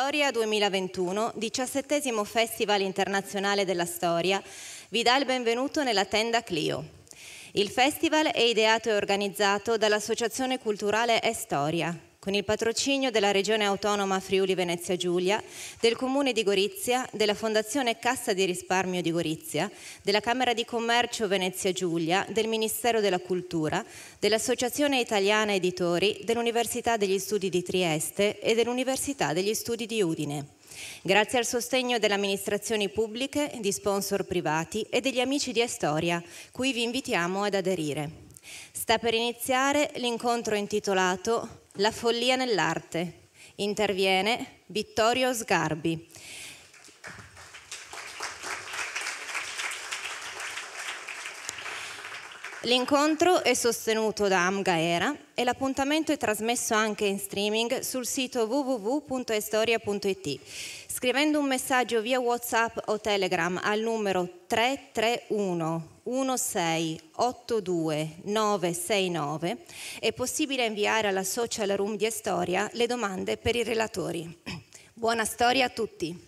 Storia 2021, diciassettesimo Festival internazionale della storia, vi dà il benvenuto nella tenda Clio. Il festival è ideato e organizzato dall'Associazione Culturale Estoria, con il patrocinio della Regione Autonoma Friuli Venezia Giulia, del Comune di Gorizia, della Fondazione Cassa di Risparmio di Gorizia, della Camera di Commercio Venezia Giulia, del Ministero della Cultura, dell'Associazione Italiana Editori, dell'Università degli Studi di Trieste e dell'Università degli Studi di Udine. Grazie al sostegno delle amministrazioni pubbliche, di sponsor privati e degli amici di Estoria, cui vi invitiamo ad aderire. Sta per iniziare l'incontro intitolato la follia nell'arte. Interviene Vittorio Sgarbi. L'incontro è sostenuto da Amgaera e l'appuntamento è trasmesso anche in streaming sul sito www.estoria.it scrivendo un messaggio via WhatsApp o Telegram al numero 331 1682 969 è possibile inviare alla social room di Estoria le domande per i relatori. Buona storia a tutti!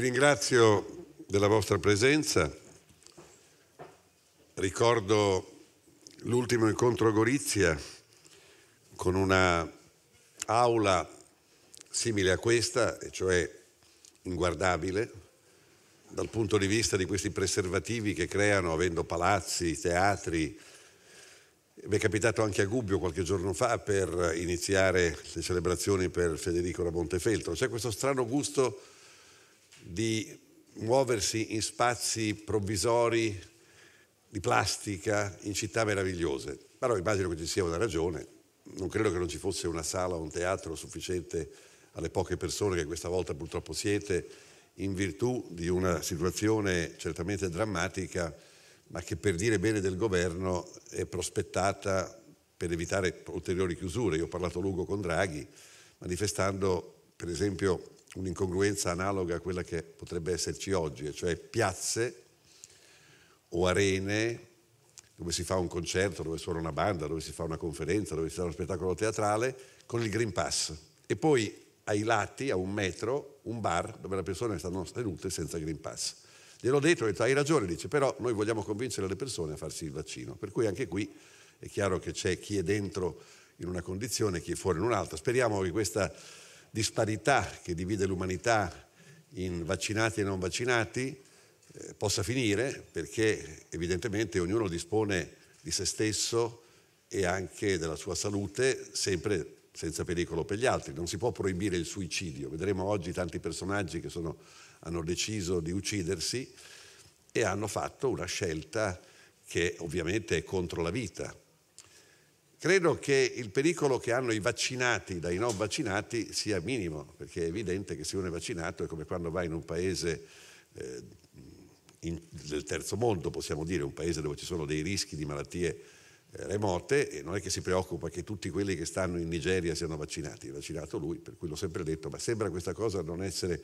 ringrazio della vostra presenza. Ricordo l'ultimo incontro a Gorizia con una aula simile a questa, e cioè inguardabile dal punto di vista di questi preservativi che creano, avendo palazzi, teatri. Mi è capitato anche a Gubbio qualche giorno fa per iniziare le celebrazioni per Federico da Montefeltro. C'è questo strano gusto di muoversi in spazi provvisori di plastica in città meravigliose. Però immagino che ci sia una ragione, non credo che non ci fosse una sala o un teatro sufficiente alle poche persone che questa volta purtroppo siete, in virtù di una situazione certamente drammatica, ma che per dire bene del governo è prospettata per evitare ulteriori chiusure. Io ho parlato a lungo con Draghi, manifestando per esempio un'incongruenza analoga a quella che potrebbe esserci oggi, cioè piazze o arene dove si fa un concerto, dove suona una banda, dove si fa una conferenza, dove si fa uno spettacolo teatrale, con il Green Pass. E poi ai lati, a un metro, un bar dove le persone stanno sedute senza Green Pass. Gliel'ho detto, ho detto, hai ragione, dice, però noi vogliamo convincere le persone a farsi il vaccino. Per cui anche qui è chiaro che c'è chi è dentro in una condizione e chi è fuori in un'altra. Speriamo che questa disparità che divide l'umanità in vaccinati e non vaccinati eh, possa finire perché evidentemente ognuno dispone di se stesso e anche della sua salute sempre senza pericolo per gli altri. Non si può proibire il suicidio. Vedremo oggi tanti personaggi che sono, hanno deciso di uccidersi e hanno fatto una scelta che ovviamente è contro la vita, Credo che il pericolo che hanno i vaccinati dai non vaccinati sia minimo, perché è evidente che se uno è vaccinato è come quando vai in un paese eh, in, del terzo mondo, possiamo dire, un paese dove ci sono dei rischi di malattie eh, remote e non è che si preoccupa che tutti quelli che stanno in Nigeria siano vaccinati, è vaccinato lui, per cui l'ho sempre detto, ma sembra questa cosa non essere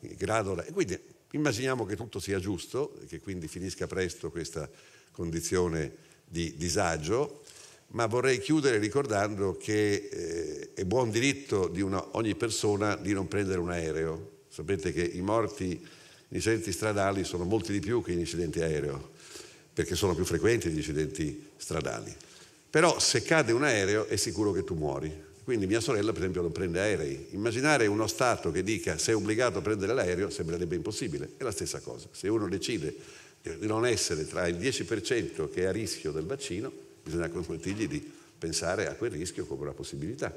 in grado... E quindi immaginiamo che tutto sia giusto, che quindi finisca presto questa condizione di disagio ma vorrei chiudere ricordando che eh, è buon diritto di una, ogni persona di non prendere un aereo. Sapete che i morti in incidenti stradali sono molti di più che in incidenti aereo, perché sono più frequenti gli incidenti stradali. Però se cade un aereo è sicuro che tu muori. Quindi mia sorella, per esempio, non prende aerei. Immaginare uno Stato che dica sei obbligato a prendere l'aereo sembrerebbe impossibile. È la stessa cosa. Se uno decide di non essere tra il 10% che è a rischio del vaccino, bisogna consentirgli di pensare a quel rischio come una possibilità.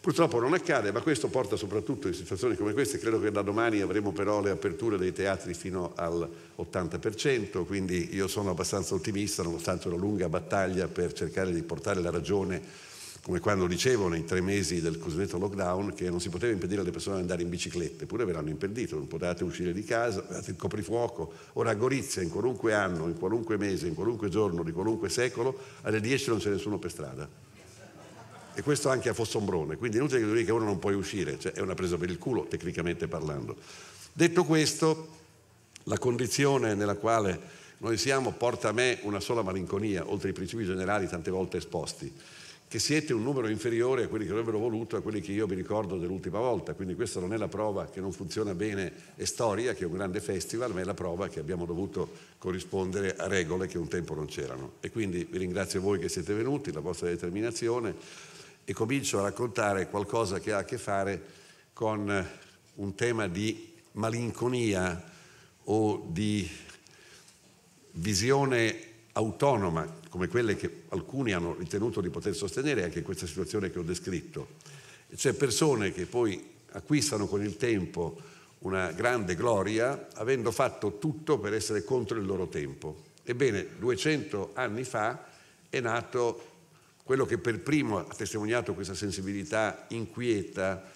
Purtroppo non accade, ma questo porta soprattutto in situazioni come queste, credo che da domani avremo però le aperture dei teatri fino al 80%, quindi io sono abbastanza ottimista, nonostante una lunga battaglia per cercare di portare la ragione come quando dicevo nei tre mesi del cosiddetto lockdown che non si poteva impedire alle persone di andare in bicicletta, eppure ve l'hanno impedito, non potevate uscire di casa, avevate il coprifuoco. Ora a Gorizia, in qualunque anno, in qualunque mese, in qualunque giorno, di qualunque secolo, alle 10 non c'è nessuno per strada. E questo anche a Fossombrone, quindi è inutile che tu dica che uno non puoi uscire, cioè è una presa per il culo, tecnicamente parlando. Detto questo, la condizione nella quale noi siamo porta a me una sola malinconia, oltre ai principi generali tante volte esposti che siete un numero inferiore a quelli che avrebbero voluto, a quelli che io vi ricordo dell'ultima volta, quindi questa non è la prova che non funziona bene è storia, che è un grande festival, ma è la prova che abbiamo dovuto corrispondere a regole che un tempo non c'erano. E quindi vi ringrazio voi che siete venuti, la vostra determinazione e comincio a raccontare qualcosa che ha a che fare con un tema di malinconia o di visione autonoma come quelle che alcuni hanno ritenuto di poter sostenere, anche in questa situazione che ho descritto. C'è persone che poi acquistano con il tempo una grande gloria avendo fatto tutto per essere contro il loro tempo. Ebbene, 200 anni fa è nato quello che per primo ha testimoniato questa sensibilità inquieta,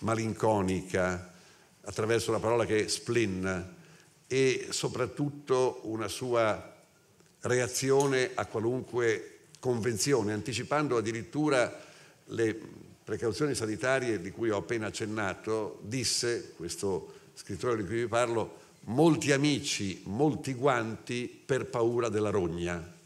malinconica, attraverso la parola che è spleen e soprattutto una sua reazione a qualunque convenzione, anticipando addirittura le precauzioni sanitarie di cui ho appena accennato, disse questo scrittore di cui vi parlo, molti amici, molti guanti per paura della rogna.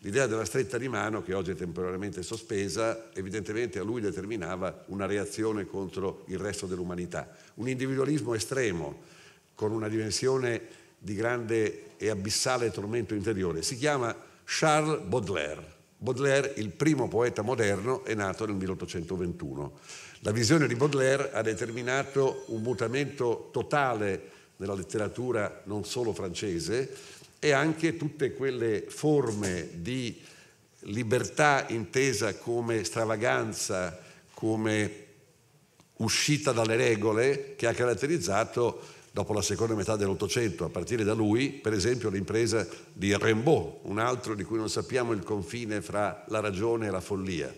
L'idea della stretta di mano, che oggi è temporaneamente sospesa, evidentemente a lui determinava una reazione contro il resto dell'umanità. Un individualismo estremo, con una dimensione di grande e abissale tormento interiore. Si chiama Charles Baudelaire. Baudelaire, il primo poeta moderno, è nato nel 1821. La visione di Baudelaire ha determinato un mutamento totale nella letteratura non solo francese e anche tutte quelle forme di libertà intesa come stravaganza, come uscita dalle regole che ha caratterizzato dopo la seconda metà dell'Ottocento, a partire da lui, per esempio l'impresa di Rimbaud, un altro di cui non sappiamo il confine fra la ragione e la follia.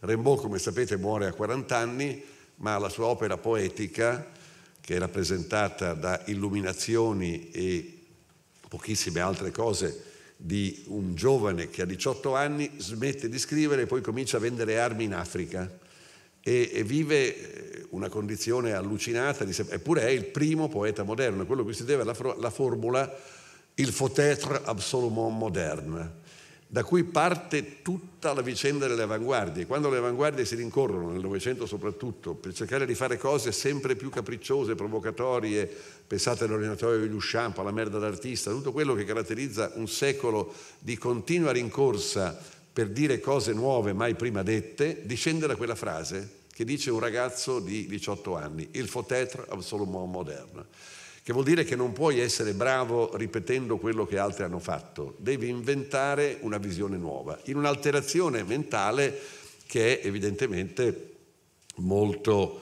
Rimbaud, come sapete, muore a 40 anni, ma la sua opera poetica, che è rappresentata da illuminazioni e pochissime altre cose di un giovane che a 18 anni smette di scrivere e poi comincia a vendere armi in Africa e, e vive eh, una condizione allucinata, di, eppure è il primo poeta moderno, quello che si deve alla la formula il faut-être absolument moderne, da cui parte tutta la vicenda delle avanguardie. Quando le avanguardie si rincorrono, nel Novecento soprattutto, per cercare di fare cose sempre più capricciose, provocatorie, pensate all'ordinatorio di Duchamp, alla merda d'artista, tutto quello che caratterizza un secolo di continua rincorsa per dire cose nuove mai prima dette, discende da quella frase che dice un ragazzo di 18 anni, il fotetre absolument moderne, che vuol dire che non puoi essere bravo ripetendo quello che altri hanno fatto, devi inventare una visione nuova, in un'alterazione mentale che è evidentemente molto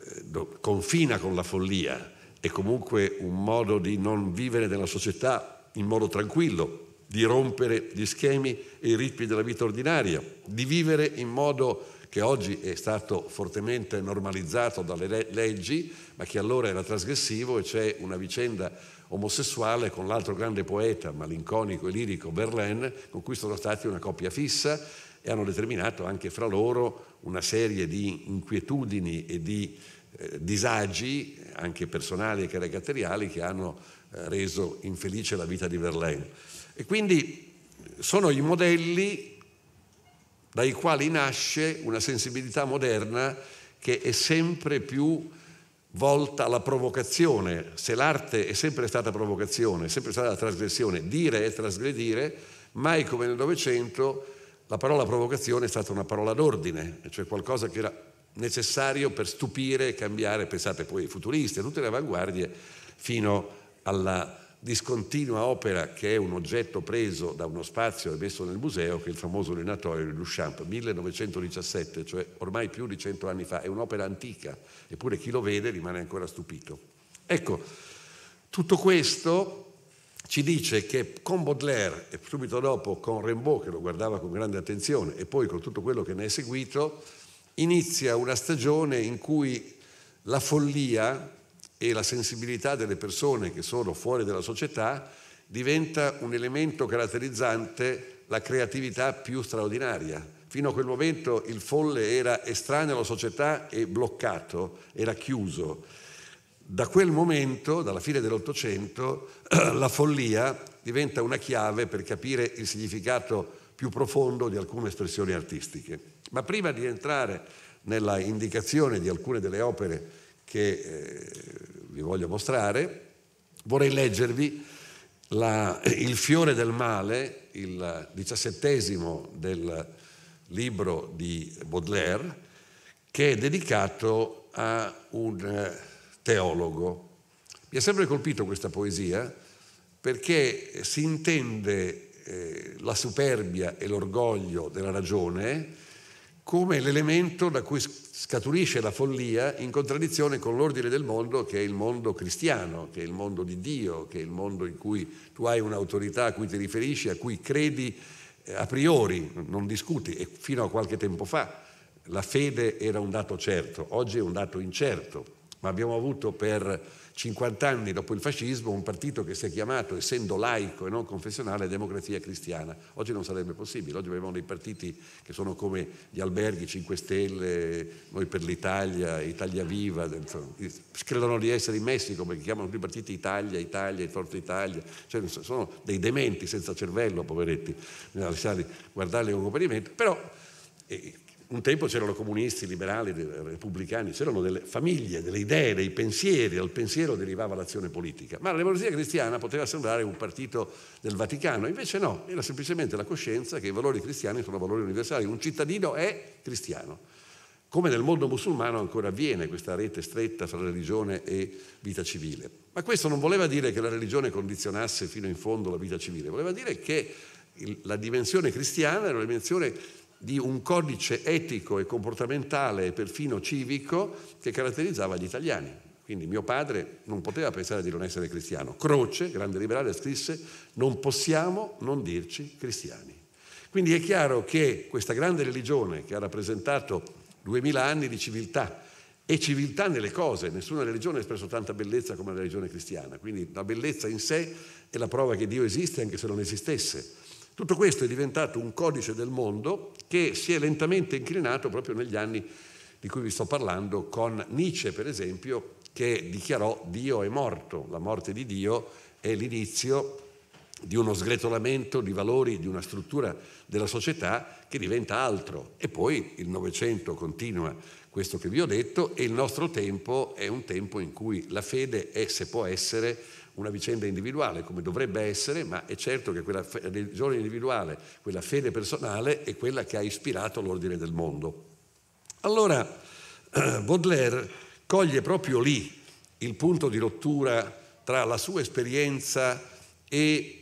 eh, confina con la follia, è comunque un modo di non vivere nella società in modo tranquillo, di rompere gli schemi e i ritmi della vita ordinaria, di vivere in modo che oggi è stato fortemente normalizzato dalle leggi, ma che allora era trasgressivo e c'è una vicenda omosessuale con l'altro grande poeta malinconico e lirico Verlaine, con cui sono stati una coppia fissa e hanno determinato anche fra loro una serie di inquietudini e di eh, disagi, anche personali e caratteriali, che hanno eh, reso infelice la vita di Verlaine. E quindi sono i modelli dai quali nasce una sensibilità moderna che è sempre più volta alla provocazione. Se l'arte è sempre stata provocazione, è sempre stata la trasgressione, dire è trasgredire, mai come nel Novecento la parola provocazione è stata una parola d'ordine, cioè qualcosa che era necessario per stupire e cambiare, pensate poi ai futuristi, a tutte le avanguardie, fino alla discontinua opera che è un oggetto preso da uno spazio e messo nel museo, che è il famoso lenatorio di Duchamp, 1917, cioè ormai più di cento anni fa, è un'opera antica, eppure chi lo vede rimane ancora stupito. Ecco, tutto questo ci dice che con Baudelaire e subito dopo con Rimbaud, che lo guardava con grande attenzione, e poi con tutto quello che ne è seguito, inizia una stagione in cui la follia e la sensibilità delle persone che sono fuori dalla società diventa un elemento caratterizzante la creatività più straordinaria. Fino a quel momento il folle era estraneo alla società e bloccato, era chiuso. Da quel momento, dalla fine dell'Ottocento, la follia diventa una chiave per capire il significato più profondo di alcune espressioni artistiche. Ma prima di entrare nella indicazione di alcune delle opere che eh, vi voglio mostrare, vorrei leggervi la, Il fiore del male, il diciassettesimo del libro di Baudelaire, che è dedicato a un eh, teologo. Mi ha sempre colpito questa poesia perché si intende eh, la superbia e l'orgoglio della ragione come l'elemento da cui scaturisce la follia in contraddizione con l'ordine del mondo che è il mondo cristiano, che è il mondo di Dio, che è il mondo in cui tu hai un'autorità a cui ti riferisci, a cui credi eh, a priori, non discuti. E fino a qualche tempo fa la fede era un dato certo, oggi è un dato incerto, ma abbiamo avuto per 50 anni dopo il fascismo, un partito che si è chiamato, essendo laico e non confessionale, democrazia cristiana. Oggi non sarebbe possibile, oggi abbiamo dei partiti che sono come gli alberghi 5 Stelle, Noi per l'Italia, Italia Viva, credono di essere in Messico perché chiamano più partiti Italia, Italia, Forza Italia, cioè, sono dei dementi senza cervello, poveretti, bisogna lasciarli guardarli con complimento, però... Eh, un tempo c'erano comunisti, liberali, repubblicani, c'erano delle famiglie, delle idee, dei pensieri, dal pensiero derivava l'azione politica. Ma la democrazia cristiana poteva sembrare un partito del Vaticano, invece no, era semplicemente la coscienza che i valori cristiani sono valori universali, un cittadino è cristiano. Come nel mondo musulmano ancora avviene questa rete stretta fra religione e vita civile. Ma questo non voleva dire che la religione condizionasse fino in fondo la vita civile, voleva dire che la dimensione cristiana era una dimensione di un codice etico e comportamentale e perfino civico che caratterizzava gli italiani. Quindi mio padre non poteva pensare di non essere cristiano. Croce, grande liberale, scrisse non possiamo non dirci cristiani. Quindi è chiaro che questa grande religione che ha rappresentato duemila anni di civiltà e civiltà nelle cose, nessuna religione ha espresso tanta bellezza come la religione cristiana, quindi la bellezza in sé è la prova che Dio esiste anche se non esistesse tutto questo è diventato un codice del mondo che si è lentamente inclinato proprio negli anni di cui vi sto parlando, con Nietzsche per esempio, che dichiarò Dio è morto, la morte di Dio è l'inizio di uno sgretolamento di valori, di una struttura della società che diventa altro. E poi il Novecento continua questo che vi ho detto e il nostro tempo è un tempo in cui la fede è, se può essere, una vicenda individuale come dovrebbe essere, ma è certo che quella religione individuale, quella fede personale è quella che ha ispirato l'ordine del mondo. Allora Baudelaire coglie proprio lì il punto di rottura tra la sua esperienza e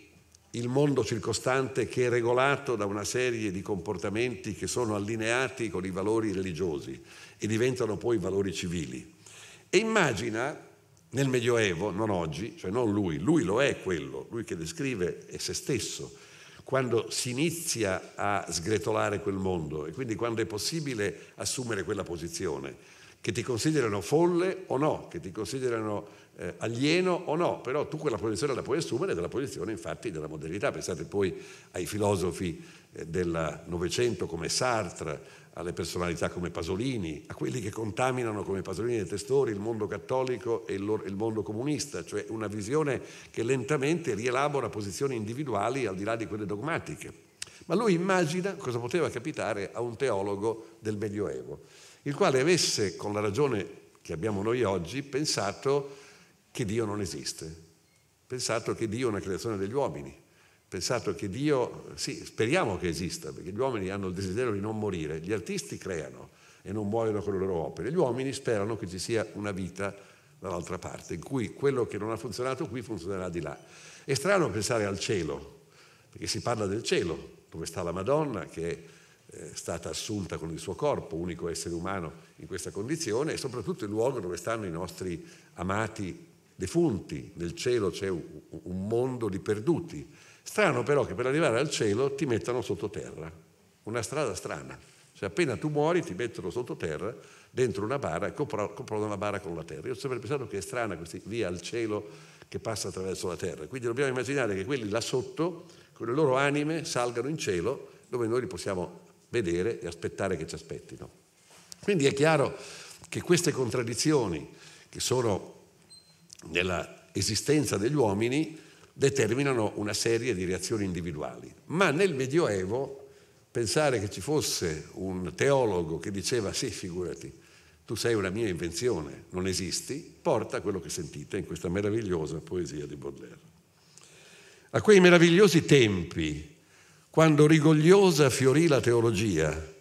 il mondo circostante che è regolato da una serie di comportamenti che sono allineati con i valori religiosi e diventano poi valori civili. E immagina nel Medioevo, non oggi, cioè non lui, lui lo è quello, lui che descrive è se stesso, quando si inizia a sgretolare quel mondo e quindi quando è possibile assumere quella posizione, che ti considerano folle o no, che ti considerano eh, alieno o no, però tu quella posizione la puoi assumere della posizione infatti della modernità, pensate poi ai filosofi eh, del Novecento come Sartre, alle personalità come Pasolini, a quelli che contaminano come Pasolini e Testori il mondo cattolico e il mondo comunista, cioè una visione che lentamente rielabora posizioni individuali al di là di quelle dogmatiche. Ma lui immagina cosa poteva capitare a un teologo del Medioevo, il quale avesse, con la ragione che abbiamo noi oggi, pensato che Dio non esiste, pensato che Dio è una creazione degli uomini, pensato che Dio, sì, speriamo che esista, perché gli uomini hanno il desiderio di non morire, gli artisti creano e non muoiono con le loro opere, gli uomini sperano che ci sia una vita dall'altra parte, in cui quello che non ha funzionato qui funzionerà di là. È strano pensare al cielo, perché si parla del cielo, dove sta la Madonna, che è è eh, stata assunta con il suo corpo, unico essere umano in questa condizione, e soprattutto il luogo dove stanno i nostri amati defunti. Nel cielo c'è un mondo di perduti Strano però che per arrivare al cielo ti mettano sottoterra, una strada strana. Cioè appena tu muori ti mettono sottoterra dentro una bara e comprano una bara con la terra. Io ho sempre pensato che è strana questa via al cielo che passa attraverso la terra. Quindi dobbiamo immaginare che quelli là sotto, con le loro anime, salgano in cielo dove noi li possiamo vedere e aspettare che ci aspettino. Quindi è chiaro che queste contraddizioni che sono nella esistenza degli uomini determinano una serie di reazioni individuali. Ma nel Medioevo pensare che ci fosse un teologo che diceva sì, figurati, tu sei una mia invenzione, non esisti, porta a quello che sentite in questa meravigliosa poesia di Baudelaire. A quei meravigliosi tempi, quando rigogliosa fiorì la teologia,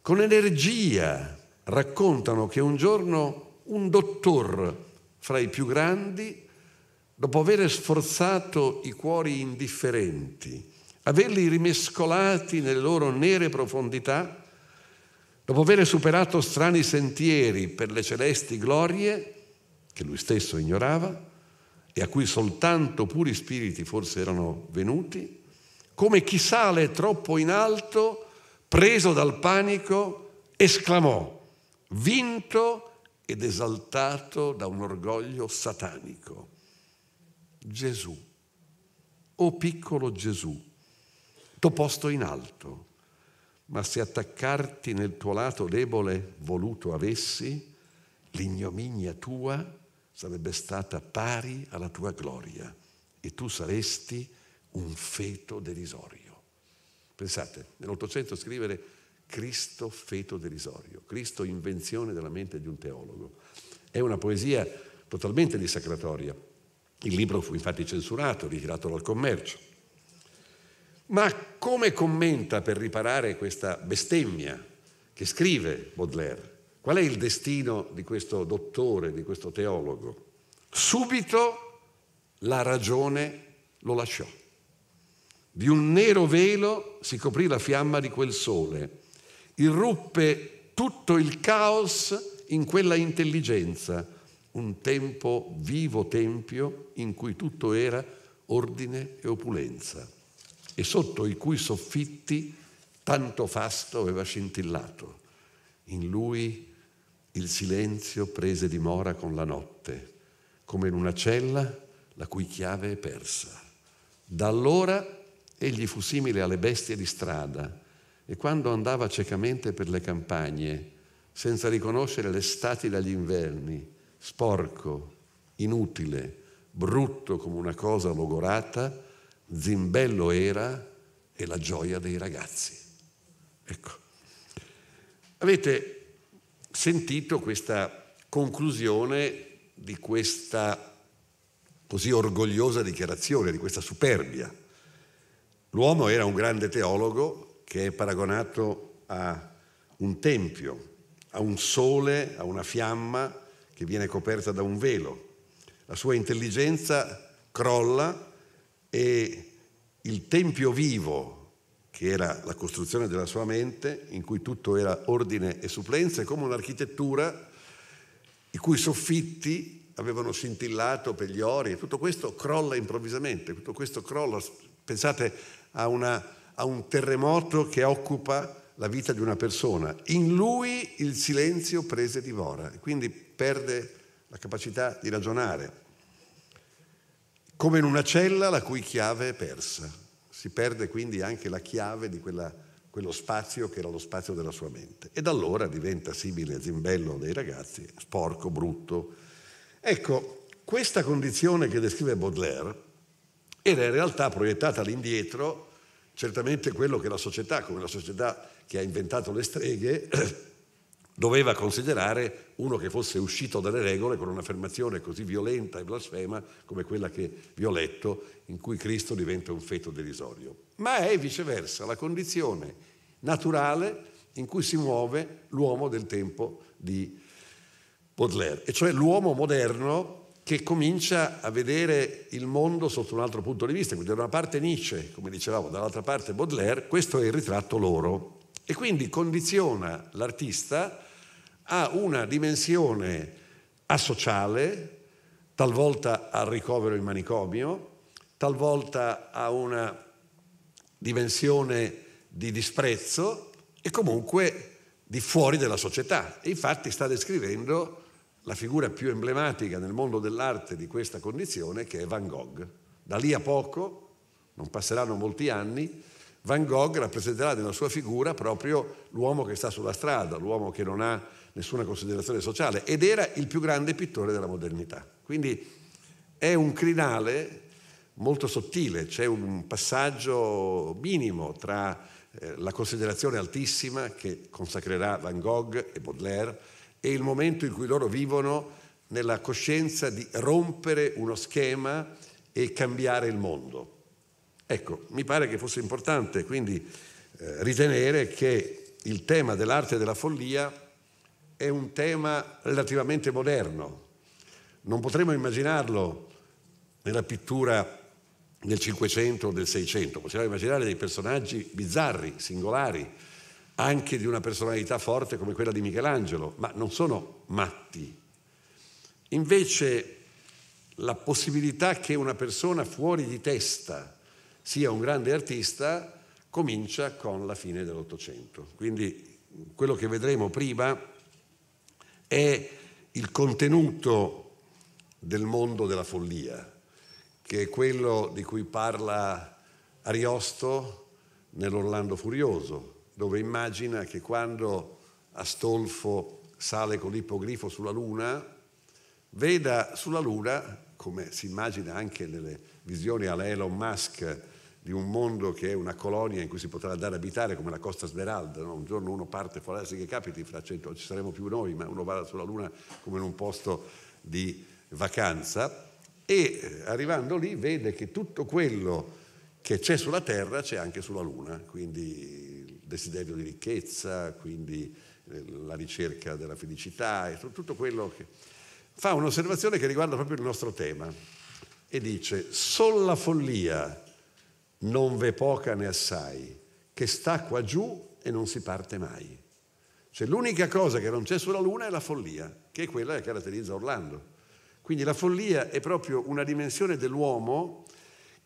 con energia raccontano che un giorno un dottor fra i più grandi dopo aver sforzato i cuori indifferenti, averli rimescolati nelle loro nere profondità, dopo aver superato strani sentieri per le celesti glorie, che lui stesso ignorava, e a cui soltanto puri spiriti forse erano venuti, come chi sale troppo in alto, preso dal panico, esclamò, vinto ed esaltato da un orgoglio satanico. Gesù, o piccolo Gesù, t'ho posto in alto, ma se attaccarti nel tuo lato debole voluto avessi, l'ignominia tua sarebbe stata pari alla tua gloria e tu saresti un feto derisorio. Pensate, nell'Ottocento scrivere Cristo feto derisorio, Cristo invenzione della mente di un teologo. È una poesia totalmente dissacratoria, il libro fu infatti censurato, ritirato dal commercio. Ma come commenta per riparare questa bestemmia che scrive Baudelaire? Qual è il destino di questo dottore, di questo teologo? Subito la ragione lo lasciò. Di un nero velo si coprì la fiamma di quel sole. Irruppe tutto il caos in quella intelligenza un tempo, vivo tempio, in cui tutto era ordine e opulenza e sotto i cui soffitti tanto fasto aveva scintillato. In lui il silenzio prese dimora con la notte, come in una cella la cui chiave è persa. Da allora egli fu simile alle bestie di strada e quando andava ciecamente per le campagne, senza riconoscere l'estate dagli inverni, sporco, inutile, brutto come una cosa logorata, zimbello era e la gioia dei ragazzi. Ecco. Avete sentito questa conclusione di questa così orgogliosa dichiarazione, di questa superbia. L'uomo era un grande teologo che è paragonato a un tempio, a un sole, a una fiamma che viene coperta da un velo. La sua intelligenza crolla e il tempio vivo, che era la costruzione della sua mente, in cui tutto era ordine e supplenza, è come un'architettura i cui soffitti avevano scintillato per gli ori e tutto questo crolla improvvisamente, tutto questo crolla. Pensate a, una, a un terremoto che occupa la vita di una persona. In lui il silenzio prese divora, quindi perde la capacità di ragionare. Come in una cella la cui chiave è persa. Si perde quindi anche la chiave di quella, quello spazio che era lo spazio della sua mente. E da allora diventa simile a Zimbello dei ragazzi, sporco, brutto. Ecco, questa condizione che descrive Baudelaire era in realtà proiettata all'indietro, certamente quello che la società, come la società che ha inventato le streghe, doveva considerare uno che fosse uscito dalle regole con un'affermazione così violenta e blasfema come quella che vi ho letto, in cui Cristo diventa un feto derisorio. Ma è viceversa la condizione naturale in cui si muove l'uomo del tempo di Baudelaire, e cioè l'uomo moderno che comincia a vedere il mondo sotto un altro punto di vista, quindi da una parte Nietzsche, come dicevamo, dall'altra parte Baudelaire, questo è il ritratto loro, e quindi condiziona l'artista a una dimensione asociale, talvolta al ricovero in manicomio, talvolta a una dimensione di disprezzo e comunque di fuori della società. E infatti sta descrivendo la figura più emblematica nel mondo dell'arte di questa condizione che è Van Gogh. Da lì a poco, non passeranno molti anni, Van Gogh rappresenterà nella sua figura proprio l'uomo che sta sulla strada, l'uomo che non ha nessuna considerazione sociale ed era il più grande pittore della modernità. Quindi è un crinale molto sottile, c'è un passaggio minimo tra eh, la considerazione altissima che consacrerà Van Gogh e Baudelaire e il momento in cui loro vivono nella coscienza di rompere uno schema e cambiare il mondo. Ecco, mi pare che fosse importante quindi eh, ritenere che il tema dell'arte della follia è un tema relativamente moderno. Non potremmo immaginarlo nella pittura del Cinquecento o del Seicento, possiamo immaginare dei personaggi bizzarri, singolari, anche di una personalità forte come quella di Michelangelo, ma non sono matti. Invece la possibilità che una persona fuori di testa, sia un grande artista comincia con la fine dell'Ottocento. Quindi quello che vedremo prima è il contenuto del mondo della follia, che è quello di cui parla Ariosto nell'Orlando Furioso, dove immagina che quando Astolfo sale con l'ippogrifo sulla Luna, veda sulla Luna, come si immagina anche nelle visioni alla Elon Musk, di un mondo che è una colonia in cui si potrà andare a abitare come la Costa Smeralda, no? un giorno uno parte, può darsi eh, che capiti, fra cento non ci saremo più noi, ma uno va sulla Luna come in un posto di vacanza e eh, arrivando lì vede che tutto quello che c'è sulla Terra c'è anche sulla Luna, quindi il desiderio di ricchezza, quindi eh, la ricerca della felicità e tutto quello che... Fa un'osservazione che riguarda proprio il nostro tema e dice, sola follia non v'è poca ne assai, che sta qua giù e non si parte mai. Cioè l'unica cosa che non c'è sulla Luna è la follia, che è quella che caratterizza Orlando. Quindi la follia è proprio una dimensione dell'uomo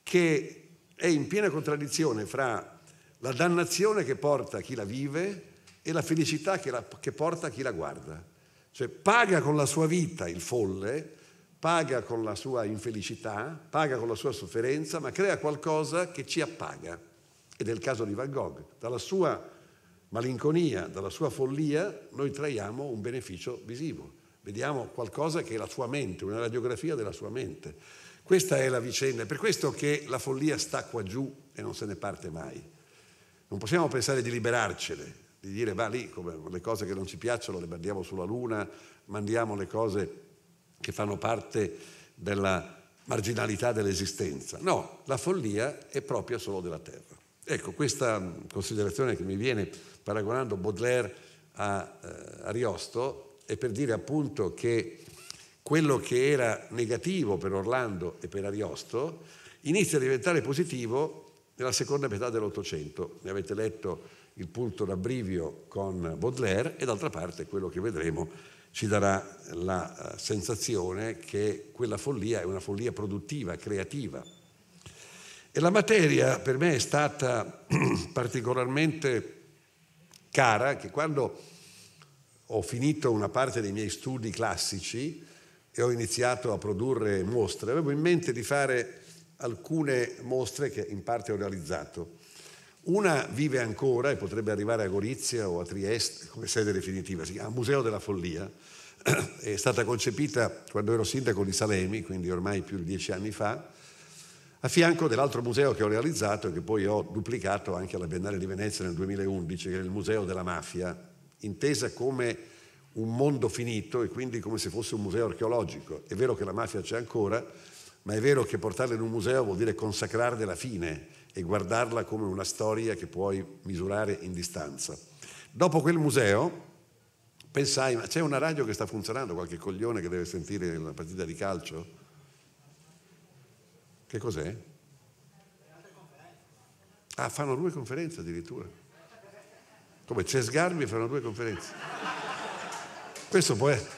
che è in piena contraddizione fra la dannazione che porta chi la vive e la felicità che, la, che porta chi la guarda. Cioè paga con la sua vita il folle paga con la sua infelicità, paga con la sua sofferenza, ma crea qualcosa che ci appaga. Ed è il caso di Van Gogh. Dalla sua malinconia, dalla sua follia, noi traiamo un beneficio visivo. Vediamo qualcosa che è la sua mente, una radiografia della sua mente. Questa è la vicenda, è per questo che la follia sta qua giù e non se ne parte mai. Non possiamo pensare di liberarcene, di dire va lì, come le cose che non ci piacciono le mandiamo sulla luna, mandiamo le cose che fanno parte della marginalità dell'esistenza. No, la follia è propria solo della terra. Ecco, questa mm, considerazione che mi viene paragonando Baudelaire a, eh, Ariosto è per dire appunto che quello che era negativo per Orlando e per Ariosto inizia a diventare positivo nella seconda metà dell'Ottocento. Ne avete letto il punto d'abrivio con Baudelaire e d'altra parte quello che vedremo ci darà la eh, sensazione che quella follia è una follia produttiva, creativa. E la materia per me è stata particolarmente cara che quando ho finito una parte dei miei studi classici e ho iniziato a produrre mostre, avevo in mente di fare alcune mostre che in parte ho realizzato una vive ancora e potrebbe arrivare a Gorizia o a Trieste come sede definitiva, si chiama Museo della Follia, è stata concepita quando ero sindaco di Salemi, quindi ormai più di dieci anni fa, a fianco dell'altro museo che ho realizzato e che poi ho duplicato anche alla Biennale di Venezia nel 2011, che è il Museo della Mafia, intesa come un mondo finito e quindi come se fosse un museo archeologico. È vero che la mafia c'è ancora, ma è vero che portarla in un museo vuol dire consacrarne la fine, e guardarla come una storia che puoi misurare in distanza. Dopo quel museo pensai, ma c'è una radio che sta funzionando, qualche coglione che deve sentire la partita di calcio? Che cos'è? Ah, fanno due conferenze addirittura. Come c'è Sgarbi e fanno due conferenze. Questo può essere.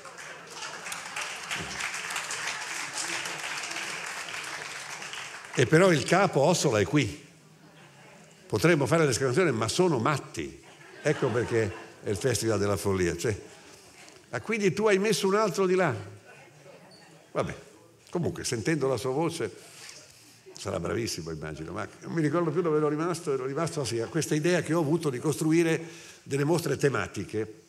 E però il capo Ossola è qui potremmo fare l'esclamazione, ma sono matti. Ecco perché è il Festival della Follia. Cioè, ah, quindi tu hai messo un altro di là. Vabbè, comunque, sentendo la sua voce, sarà bravissimo, immagino, ma non mi ricordo più dove ero rimasto, ero rimasto a questa idea che ho avuto di costruire delle mostre tematiche.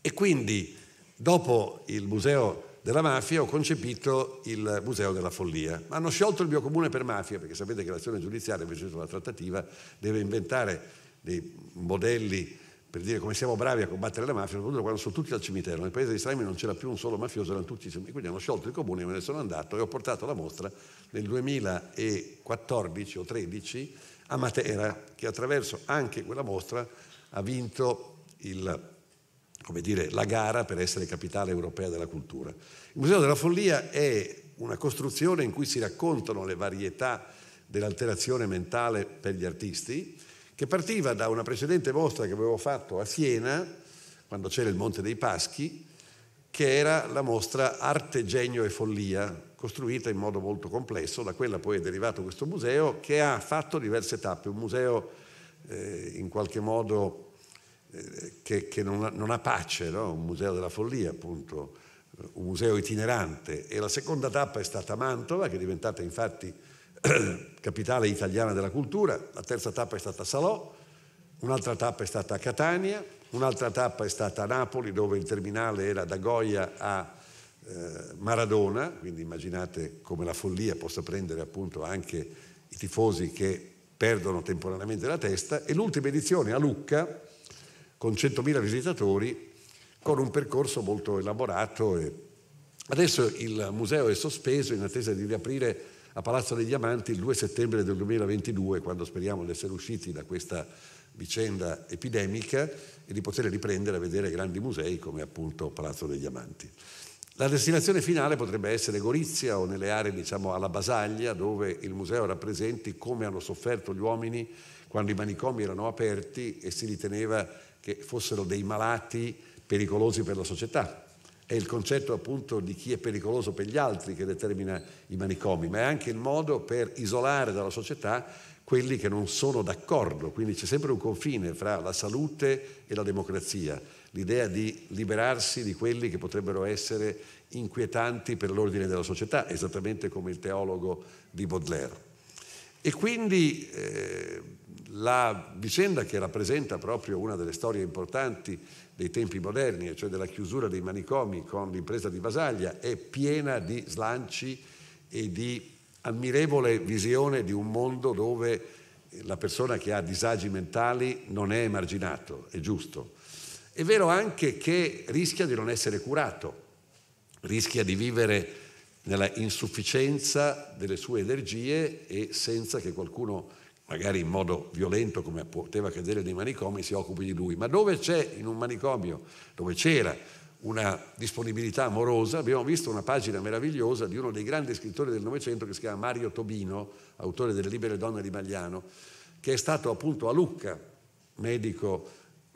E quindi, dopo il museo della mafia ho concepito il Museo della Follia. Hanno sciolto il mio comune per mafia, perché sapete che l'azione giudiziaria, invece sulla trattativa, deve inventare dei modelli per dire come siamo bravi a combattere la mafia, soprattutto quando sono tutti al cimitero. Nel paese di Salerno non c'era più un solo mafioso, erano tutti cimiteri. Quindi hanno sciolto il comune, e me ne sono andato e ho portato la mostra nel 2014 o 2013 a Matera, che attraverso anche quella mostra ha vinto il come dire, la gara per essere capitale europea della cultura. Il Museo della Follia è una costruzione in cui si raccontano le varietà dell'alterazione mentale per gli artisti, che partiva da una precedente mostra che avevo fatto a Siena, quando c'era il Monte dei Paschi, che era la mostra Arte, Genio e Follia, costruita in modo molto complesso, da quella poi è derivato questo museo che ha fatto diverse tappe, un museo eh, in qualche modo che, che non, ha, non, ha, pace, no? un museo della follia appunto, un museo itinerante. E la seconda tappa è stata Mantova, che è diventata infatti capitale italiana della cultura, la terza tappa è stata Salò, un'altra tappa è stata Catania, un'altra tappa è stata Napoli, dove il terminale era da Goia a eh, Maradona, quindi immaginate come la follia possa prendere appunto anche i tifosi che perdono temporaneamente la testa, e l'ultima edizione a Lucca, con 100.000 visitatori, con un percorso molto elaborato. Adesso il museo è sospeso in attesa di riaprire a Palazzo dei Diamanti il 2 settembre del 2022, quando speriamo di essere usciti da questa vicenda epidemica e di poter riprendere a vedere grandi musei come appunto Palazzo dei Diamanti. La destinazione finale potrebbe essere Gorizia o nelle aree diciamo alla Basaglia dove il museo rappresenti come hanno sofferto gli uomini quando i manicomi erano aperti e si riteneva che fossero dei malati pericolosi per la società. È il concetto appunto di chi è pericoloso per gli altri che determina i manicomi, ma è anche il modo per isolare dalla società quelli che non sono d'accordo, quindi c'è sempre un confine fra la salute e la democrazia, l'idea di liberarsi di quelli che potrebbero essere inquietanti per l'ordine della società, esattamente come il teologo di Baudelaire. E quindi eh, la vicenda che rappresenta proprio una delle storie importanti dei tempi moderni, cioè della chiusura dei manicomi con l'impresa di Basaglia, è piena di slanci e di ammirevole visione di un mondo dove la persona che ha disagi mentali non è emarginato, è giusto. È vero anche che rischia di non essere curato, rischia di vivere nella insufficienza delle sue energie e senza che qualcuno magari in modo violento come poteva accadere nei manicomi, si occupi di lui. Ma dove c'è in un manicomio, dove c'era una disponibilità amorosa, abbiamo visto una pagina meravigliosa di uno dei grandi scrittori del Novecento che si chiama Mario Tobino, autore delle Libere Donne di Magliano, che è stato appunto a Lucca, medico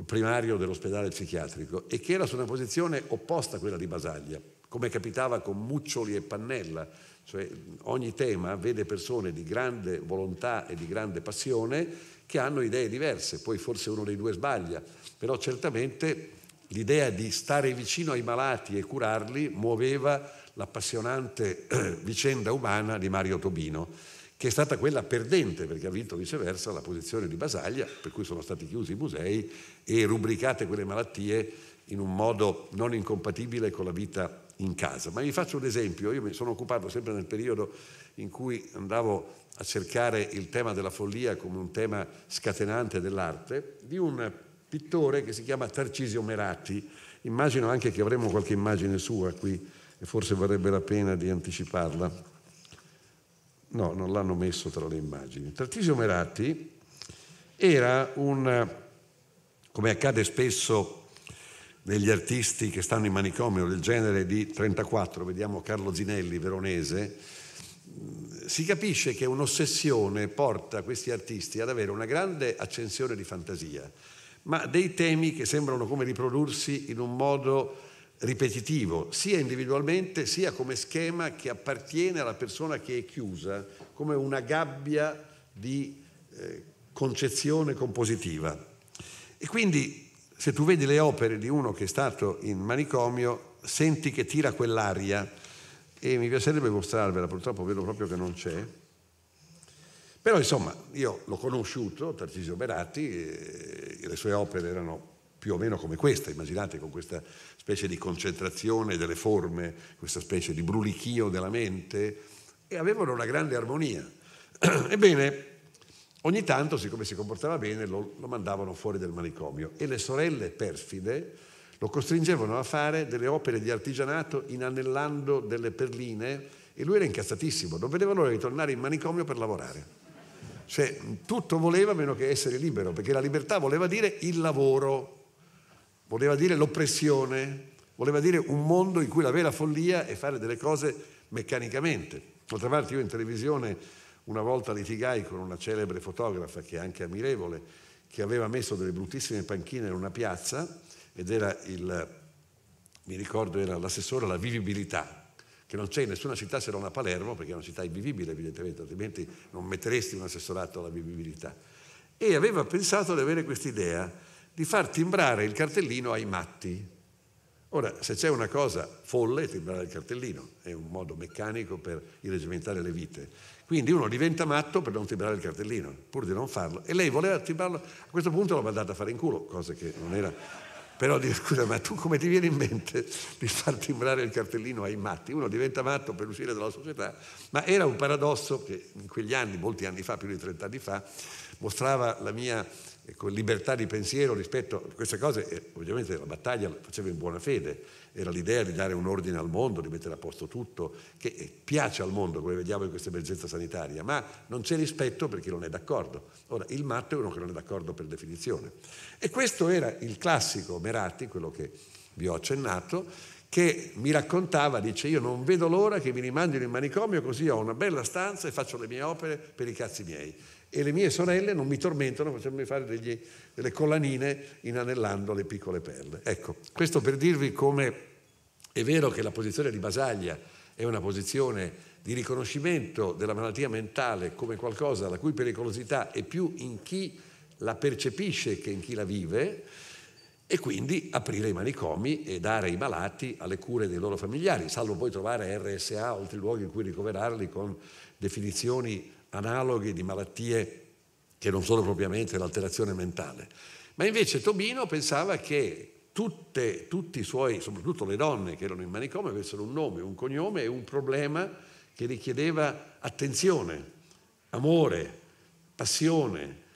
primario dell'ospedale psichiatrico, e che era su una posizione opposta a quella di Basaglia, come capitava con Muccioli e Pannella cioè, ogni tema vede persone di grande volontà e di grande passione che hanno idee diverse, poi forse uno dei due sbaglia, però certamente l'idea di stare vicino ai malati e curarli muoveva l'appassionante eh, vicenda umana di Mario Tobino, che è stata quella perdente perché ha vinto viceversa la posizione di Basaglia, per cui sono stati chiusi i musei e rubricate quelle malattie in un modo non incompatibile con la vita in casa. Ma vi faccio un esempio, io mi sono occupato sempre nel periodo in cui andavo a cercare il tema della follia come un tema scatenante dell'arte, di un pittore che si chiama Tarcisio Meratti. Immagino anche che avremo qualche immagine sua qui e forse varrebbe la pena di anticiparla. No, non l'hanno messo tra le immagini. Tarcisio Meratti era un, come accade spesso degli artisti che stanno in manicomio, del genere di 34, vediamo Carlo Zinelli, veronese, si capisce che un'ossessione porta questi artisti ad avere una grande accensione di fantasia, ma dei temi che sembrano come riprodursi in un modo ripetitivo, sia individualmente sia come schema che appartiene alla persona che è chiusa, come una gabbia di eh, concezione compositiva. E quindi se tu vedi le opere di uno che è stato in manicomio, senti che tira quell'aria e mi piacerebbe mostrarvela, purtroppo vedo proprio che non c'è. Però insomma, io l'ho conosciuto, Tarcisio Beratti, e le sue opere erano più o meno come questa, immaginate con questa specie di concentrazione delle forme, questa specie di brulichio della mente, e avevano una grande armonia. Ebbene, Ogni tanto, siccome si comportava bene, lo, lo mandavano fuori dal manicomio e le sorelle perfide lo costringevano a fare delle opere di artigianato inanellando delle perline e lui era incazzatissimo, non vedeva l'ora di tornare in manicomio per lavorare. Cioè, tutto voleva meno che essere libero, perché la libertà voleva dire il lavoro, voleva dire l'oppressione, voleva dire un mondo in cui la vera follia è fare delle cose meccanicamente. D'altra parte io in televisione una volta litigai con una celebre fotografa, che è anche ammirevole, che aveva messo delle bruttissime panchine in una piazza ed era il, mi ricordo, era l'assessore alla vivibilità, che non c'è in nessuna città se non a Palermo, perché è una città invivibile evidentemente, altrimenti non metteresti un assessorato alla vivibilità. E aveva pensato di avere questa idea di far timbrare il cartellino ai matti, Ora, se c'è una cosa folle, timbrare il cartellino è un modo meccanico per irregimentare le vite. Quindi uno diventa matto per non timbrare il cartellino, pur di non farlo. E lei voleva timbrarlo, a questo punto l'ho mandata a fare in culo, cosa che non era. Però dico, scusa, ma tu come ti viene in mente di far timbrare il cartellino ai matti? Uno diventa matto per uscire dalla società, ma era un paradosso che in quegli anni, molti anni fa, più di 30 anni fa, mostrava la mia ecco, libertà di pensiero rispetto a queste cose, eh, ovviamente la battaglia la faceva in buona fede, era l'idea di dare un ordine al mondo, di mettere a posto tutto, che eh, piace al mondo come vediamo in questa emergenza sanitaria, ma non c'è rispetto per chi non è d'accordo. Ora, il matto è uno che non è d'accordo per definizione. E questo era il classico Merati, quello che vi ho accennato, che mi raccontava, dice io non vedo l'ora che mi rimandino in manicomio così ho una bella stanza e faccio le mie opere per i cazzi miei e le mie sorelle non mi tormentano facendomi fare degli, delle collanine inanellando le piccole perle. Ecco, questo per dirvi come è vero che la posizione di Basaglia è una posizione di riconoscimento della malattia mentale come qualcosa la cui pericolosità è più in chi la percepisce che in chi la vive e quindi aprire i manicomi e dare i malati alle cure dei loro familiari, salvo poi trovare RSA, altri luoghi in cui ricoverarli con definizioni analoghi di malattie che non sono propriamente l'alterazione mentale. Ma invece Tobino pensava che tutte, tutti i suoi, soprattutto le donne che erano in manicomio, avessero un nome, un cognome e un problema che richiedeva attenzione, amore, passione,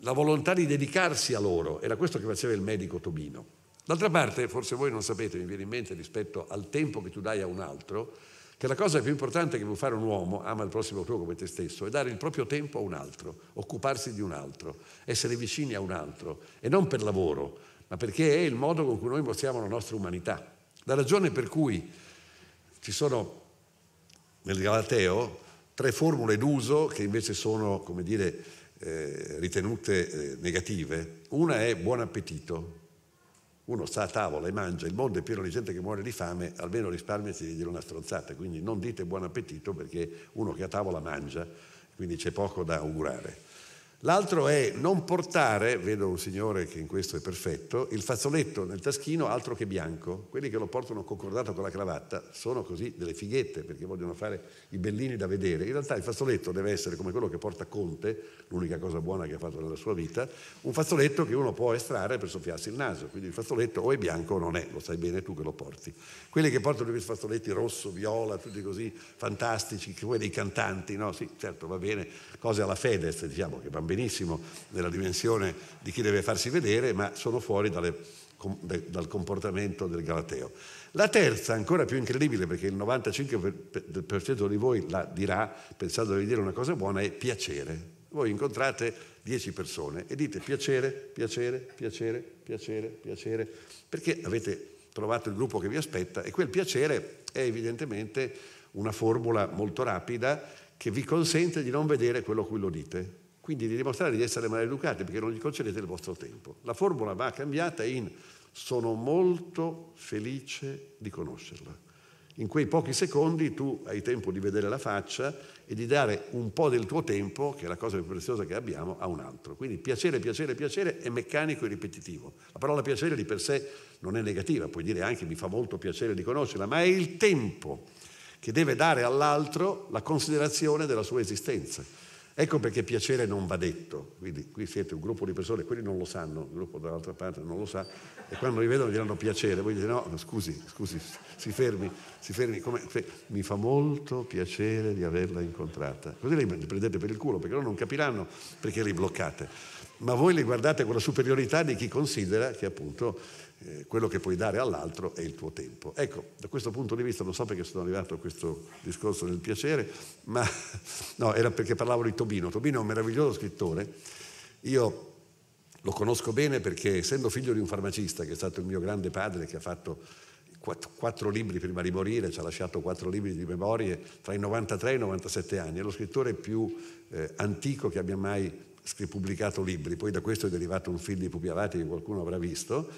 la volontà di dedicarsi a loro. Era questo che faceva il medico Tobino. D'altra parte, forse voi non sapete, mi viene in mente rispetto al tempo che tu dai a un altro, che la cosa più importante che può fare un uomo, ama il prossimo tuo come te stesso, è dare il proprio tempo a un altro, occuparsi di un altro, essere vicini a un altro, e non per lavoro, ma perché è il modo con cui noi mostriamo la nostra umanità. La ragione per cui ci sono nel Galateo tre formule d'uso che invece sono, come dire, eh, ritenute eh, negative. Una è buon appetito, uno sta a tavola e mangia, il mondo è pieno di gente che muore di fame, almeno risparmiati di dire una stronzata, quindi non dite buon appetito perché uno che a tavola mangia, quindi c'è poco da augurare. L'altro è non portare, vedo un signore che in questo è perfetto, il fazzoletto nel taschino altro che bianco. Quelli che lo portano concordato con la cravatta sono così delle fighette perché vogliono fare i bellini da vedere. In realtà il fazzoletto deve essere come quello che porta Conte, l'unica cosa buona che ha fatto nella sua vita, un fazzoletto che uno può estrarre per soffiarsi il naso. Quindi il fazzoletto o è bianco o non è, lo sai bene tu che lo porti. Quelli che portano questi fazzoletti rosso, viola, tutti così fantastici, come dei cantanti, no? Sì, certo, va bene, cose alla Fedez, diciamo, che bambini benissimo nella dimensione di chi deve farsi vedere, ma sono fuori dalle, dal comportamento del Galateo. La terza, ancora più incredibile, perché il 95% di voi la dirà pensando di dire una cosa buona, è piacere. Voi incontrate 10 persone e dite piacere, piacere, piacere, piacere, piacere, perché avete trovato il gruppo che vi aspetta e quel piacere è evidentemente una formula molto rapida che vi consente di non vedere quello a cui lo dite quindi di dimostrare di essere maleducati perché non gli concedete il vostro tempo. La formula va cambiata in sono molto felice di conoscerla. In quei pochi secondi tu hai tempo di vedere la faccia e di dare un po' del tuo tempo, che è la cosa più preziosa che abbiamo, a un altro. Quindi piacere, piacere, piacere è meccanico e ripetitivo. La parola piacere di per sé non è negativa, puoi dire anche mi fa molto piacere di conoscerla, ma è il tempo che deve dare all'altro la considerazione della sua esistenza Ecco perché piacere non va detto, quindi qui siete un gruppo di persone, quelli non lo sanno, il gruppo dall'altra parte non lo sa, e quando li vedono gli diranno piacere, voi dite no, scusi, scusi, si fermi, si fermi, come, mi fa molto piacere di averla incontrata. Così li prendete per il culo, perché loro non capiranno perché li bloccate, ma voi li guardate con la superiorità di chi considera che appunto eh, quello che puoi dare all'altro è il tuo tempo. Ecco, da questo punto di vista, lo so perché sono arrivato a questo discorso del piacere, ma no, era perché parlavo di Tobino. Tobino è un meraviglioso scrittore. Io lo conosco bene perché essendo figlio di un farmacista che è stato il mio grande padre che ha fatto quattro, libri prima di morire, ci ha lasciato quattro libri di memorie tra i 93 e i 97 anni, è lo scrittore più eh, antico che abbia mai pubblicato libri, poi da questo è derivato un film di Pugliavati che qualcuno avrà visto,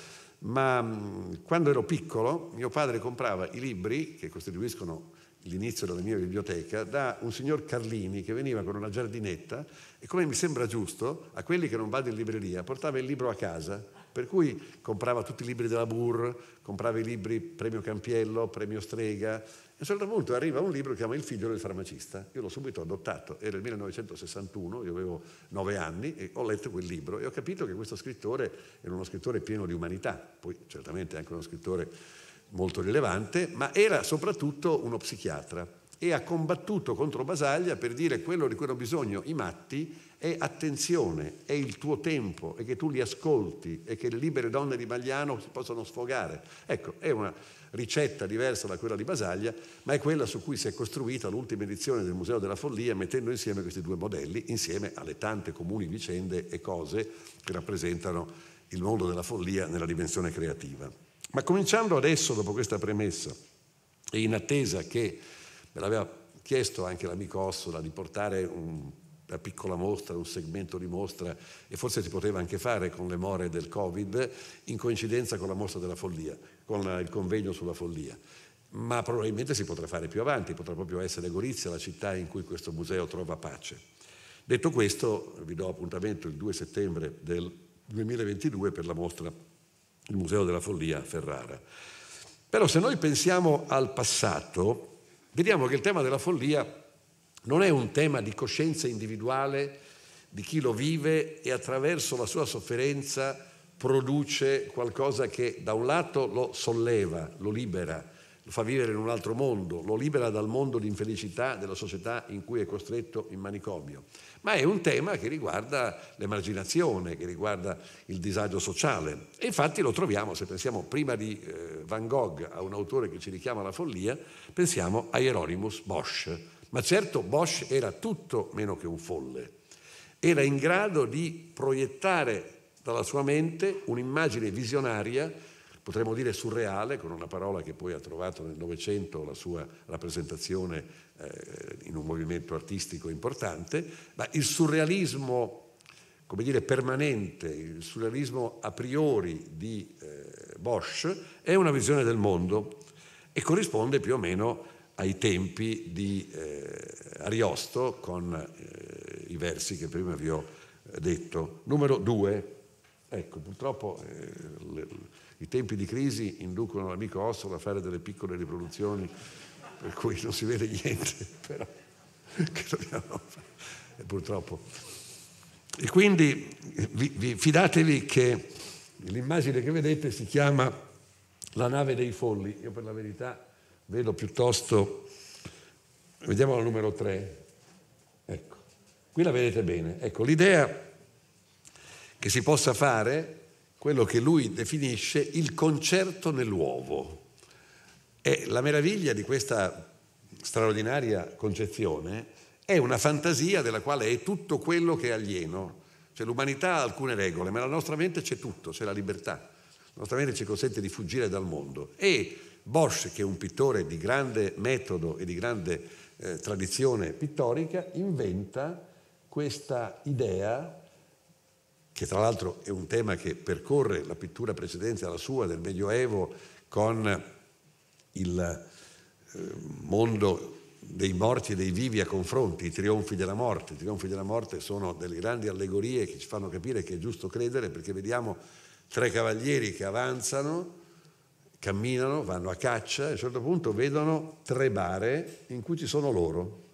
ma mm, quando ero piccolo mio padre comprava i libri che costituiscono l'inizio della mia biblioteca da un signor Carlini che veniva con una giardinetta e come mi sembra giusto a quelli che non vanno in libreria portava il libro a casa per cui comprava tutti i libri della Burr, comprava i libri Premio Campiello, Premio Strega, a un certo punto arriva un libro che chiama Il figlio del farmacista, io l'ho subito adottato, era il 1961, io avevo nove anni e ho letto quel libro e ho capito che questo scrittore era uno scrittore pieno di umanità, poi certamente anche uno scrittore molto rilevante, ma era soprattutto uno psichiatra e ha combattuto contro Basaglia per dire quello di cui hanno bisogno i matti è attenzione, è il tuo tempo, è che tu li ascolti e che le libere donne di Magliano si possano sfogare. Ecco, è una ricetta diversa da quella di Basaglia, ma è quella su cui si è costruita l'ultima edizione del Museo della Follia mettendo insieme questi due modelli, insieme alle tante comuni vicende e cose che rappresentano il mondo della follia nella dimensione creativa. Ma cominciando adesso, dopo questa premessa, e in attesa che me l'aveva chiesto anche l'amico Ossola di portare un una piccola mostra, un segmento di mostra e forse si poteva anche fare con le more del Covid in coincidenza con la mostra della follia con il convegno sulla follia. Ma probabilmente si potrà fare più avanti, potrà proprio essere Gorizia la città in cui questo museo trova pace. Detto questo, vi do appuntamento il 2 settembre del 2022 per la mostra Il Museo della Follia a Ferrara. Però se noi pensiamo al passato, vediamo che il tema della follia non è un tema di coscienza individuale di chi lo vive e attraverso la sua sofferenza produce qualcosa che da un lato lo solleva, lo libera, lo fa vivere in un altro mondo, lo libera dal mondo di infelicità della società in cui è costretto in manicomio. Ma è un tema che riguarda l'emarginazione, che riguarda il disagio sociale. E infatti lo troviamo, se pensiamo prima di eh, Van Gogh a un autore che ci richiama alla follia, pensiamo a Hieronymus Bosch. Ma certo Bosch era tutto meno che un folle. Era in grado di proiettare dalla sua mente un'immagine visionaria, potremmo dire surreale, con una parola che poi ha trovato nel Novecento la sua rappresentazione eh, in un movimento artistico importante, ma il surrealismo come dire, permanente, il surrealismo a priori di eh, Bosch, è una visione del mondo e corrisponde più o meno ai tempi di eh, Ariosto con eh, i versi che prima vi ho eh, detto. Numero due. Ecco, purtroppo eh, le, i tempi di crisi inducono l'amico Ossola a fare delle piccole riproduzioni per cui non si vede niente, però che dobbiamo fare, purtroppo. E quindi eh, vi, vi, fidatevi che l'immagine che vedete si chiama la nave dei folli, io per la verità vedo piuttosto, vediamo la numero 3, ecco, qui la vedete bene, ecco l'idea che si possa fare quello che lui definisce il concerto nell'uovo. E la meraviglia di questa straordinaria concezione è una fantasia della quale è tutto quello che è alieno. Cioè l'umanità ha alcune regole, ma la nostra mente c'è tutto, c'è la libertà. La nostra mente ci consente di fuggire dal mondo. E Bosch, che è un pittore di grande metodo e di grande eh, tradizione pittorica, inventa questa idea che tra l'altro è un tema che percorre la pittura precedente alla sua del Medioevo con il eh, mondo dei morti e dei vivi a confronti, i trionfi della morte. I trionfi della morte sono delle grandi allegorie che ci fanno capire che è giusto credere perché vediamo tre cavalieri che avanzano, camminano, vanno a caccia e a un certo punto vedono tre bare in cui ci sono loro.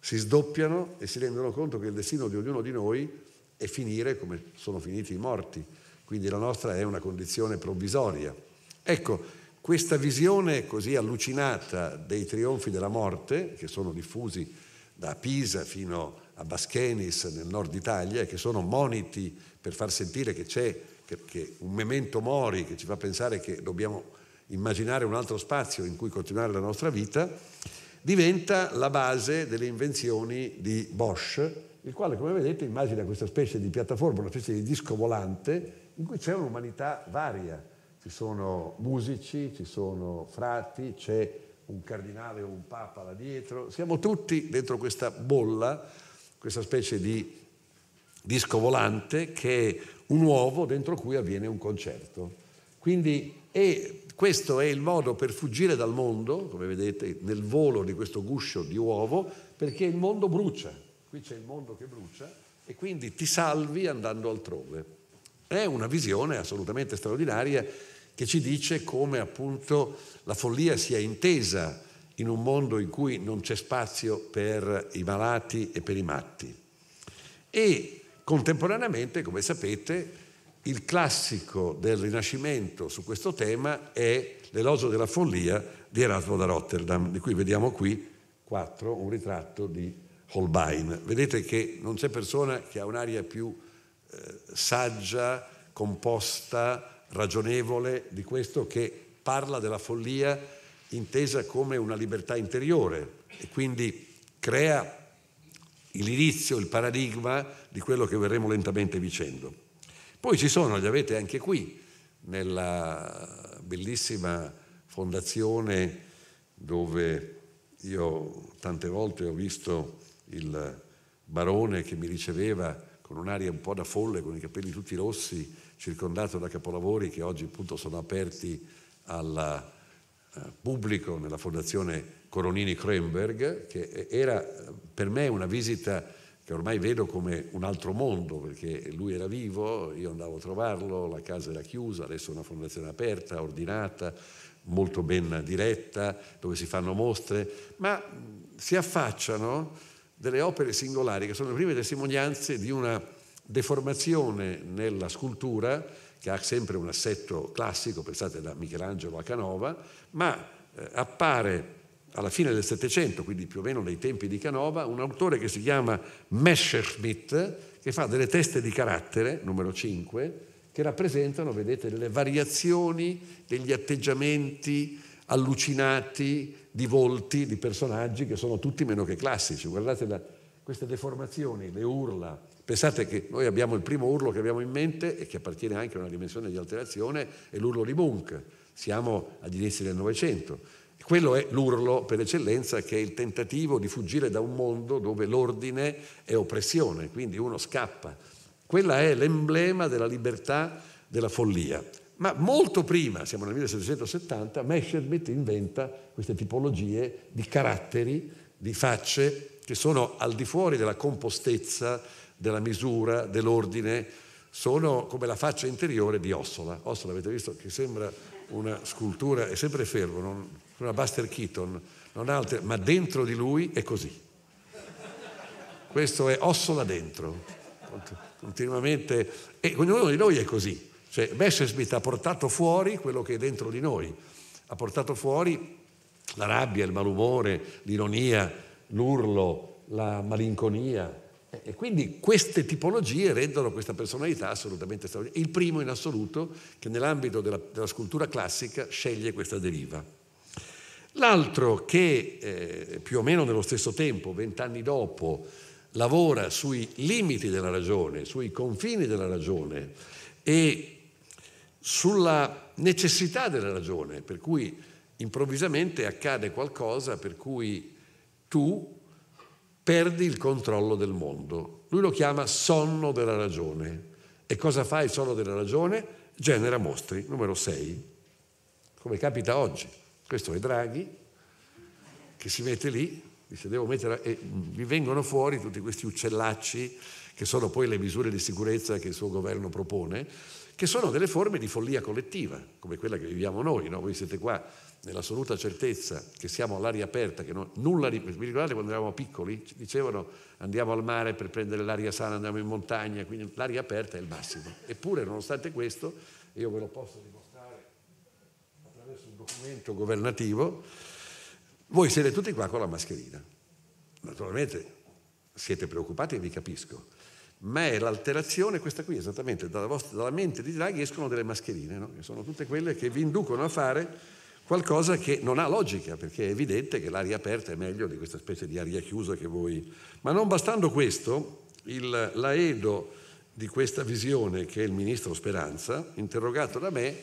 Si sdoppiano e si rendono conto che il destino di ognuno di noi è e finire come sono finiti i morti. Quindi la nostra è una condizione provvisoria. Ecco, questa visione così allucinata dei trionfi della morte, che sono diffusi da Pisa fino a Baschenis nel nord Italia e che sono moniti per far sentire che c'è che, che un memento mori che ci fa pensare che dobbiamo immaginare un altro spazio in cui continuare la nostra vita, diventa la base delle invenzioni di Bosch il quale come vedete immagina questa specie di piattaforma, una specie di disco volante in cui c'è un'umanità varia, ci sono musici, ci sono frati, c'è un cardinale o un papa là dietro, siamo tutti dentro questa bolla, questa specie di disco volante che è un uovo dentro cui avviene un concerto. Quindi e questo è il modo per fuggire dal mondo, come vedete nel volo di questo guscio di uovo, perché il mondo brucia, qui c'è il mondo che brucia e quindi ti salvi andando altrove. È una visione assolutamente straordinaria che ci dice come appunto la follia sia intesa in un mondo in cui non c'è spazio per i malati e per i matti. E contemporaneamente, come sapete, il classico del Rinascimento su questo tema è L'elogio della follia di Erasmo da Rotterdam, di cui vediamo qui quattro, un ritratto di Holbein. Vedete che non c'è persona che ha un'aria più eh, saggia, composta, ragionevole di questo che parla della follia intesa come una libertà interiore e quindi crea l'inizio, il paradigma di quello che verremo lentamente dicendo. Poi ci sono, li avete anche qui, nella bellissima fondazione dove io tante volte ho visto il barone che mi riceveva con un'aria un po' da folle, con i capelli tutti rossi, circondato da capolavori che oggi appunto sono aperti al eh, pubblico nella fondazione Coronini Kremberg, che era per me una visita che ormai vedo come un altro mondo, perché lui era vivo, io andavo a trovarlo, la casa era chiusa, adesso è una fondazione aperta, ordinata, molto ben diretta, dove si fanno mostre, ma si affacciano delle opere singolari che sono le prime testimonianze di una deformazione nella scultura che ha sempre un assetto classico, pensate da Michelangelo a Canova, ma eh, appare alla fine del Settecento, quindi più o meno nei tempi di Canova, un autore che si chiama Messerschmitt, che fa delle teste di carattere, numero 5, che rappresentano, vedete, le variazioni degli atteggiamenti, allucinati di volti, di personaggi che sono tutti meno che classici. Guardate la, queste deformazioni, le urla. Pensate che noi abbiamo il primo urlo che abbiamo in mente e che appartiene anche a una dimensione di alterazione, è l'urlo di Munch. Siamo agli inizi del Novecento. Quello è l'urlo per eccellenza che è il tentativo di fuggire da un mondo dove l'ordine è oppressione, quindi uno scappa. Quella è l'emblema della libertà della follia. Ma molto prima, siamo nel 1770, Messerschmitt inventa queste tipologie di caratteri, di facce, che sono al di fuori della compostezza, della misura, dell'ordine, sono come la faccia interiore di Ossola. Ossola avete visto che sembra una scultura, è sempre fermo, non, una Buster Keaton, non altre, ma dentro di lui è così. Questo è Ossola dentro, continuamente, e ognuno di noi è così cioè Messerschmitt ha portato fuori quello che è dentro di noi, ha portato fuori la rabbia, il malumore, l'ironia, l'urlo, la malinconia. E quindi queste tipologie rendono questa personalità assolutamente straordinaria. Il primo in assoluto che nell'ambito della, della scultura classica sceglie questa deriva. L'altro che eh, più o meno nello stesso tempo, vent'anni dopo, lavora sui limiti della ragione, sui confini della ragione e sulla necessità della ragione, per cui improvvisamente accade qualcosa per cui tu perdi il controllo del mondo. Lui lo chiama sonno della ragione. E cosa fa il sonno della ragione? Genera mostri, numero 6, come capita oggi. Questo è Draghi, che si mette lì, dice devo mettere... e vi vengono fuori tutti questi uccellacci che sono poi le misure di sicurezza che il suo governo propone che sono delle forme di follia collettiva, come quella che viviamo noi. No? Voi siete qua nell'assoluta certezza che siamo all'aria aperta, che non, nulla di... Vi ricordate quando eravamo piccoli? Dicevano andiamo al mare per prendere l'aria sana, andiamo in montagna, quindi l'aria aperta è il massimo. Eppure, nonostante questo, io ve lo posso dimostrare attraverso un documento governativo, voi siete tutti qua con la mascherina. Naturalmente siete preoccupati e vi capisco, ma è l'alterazione questa qui, esattamente, dalla, vostra, dalla mente di Draghi escono delle mascherine, no? che sono tutte quelle che vi inducono a fare qualcosa che non ha logica, perché è evidente che l'aria aperta è meglio di questa specie di aria chiusa che voi... Ma non bastando questo, il, l'aedo di questa visione che è il ministro Speranza, interrogato da me,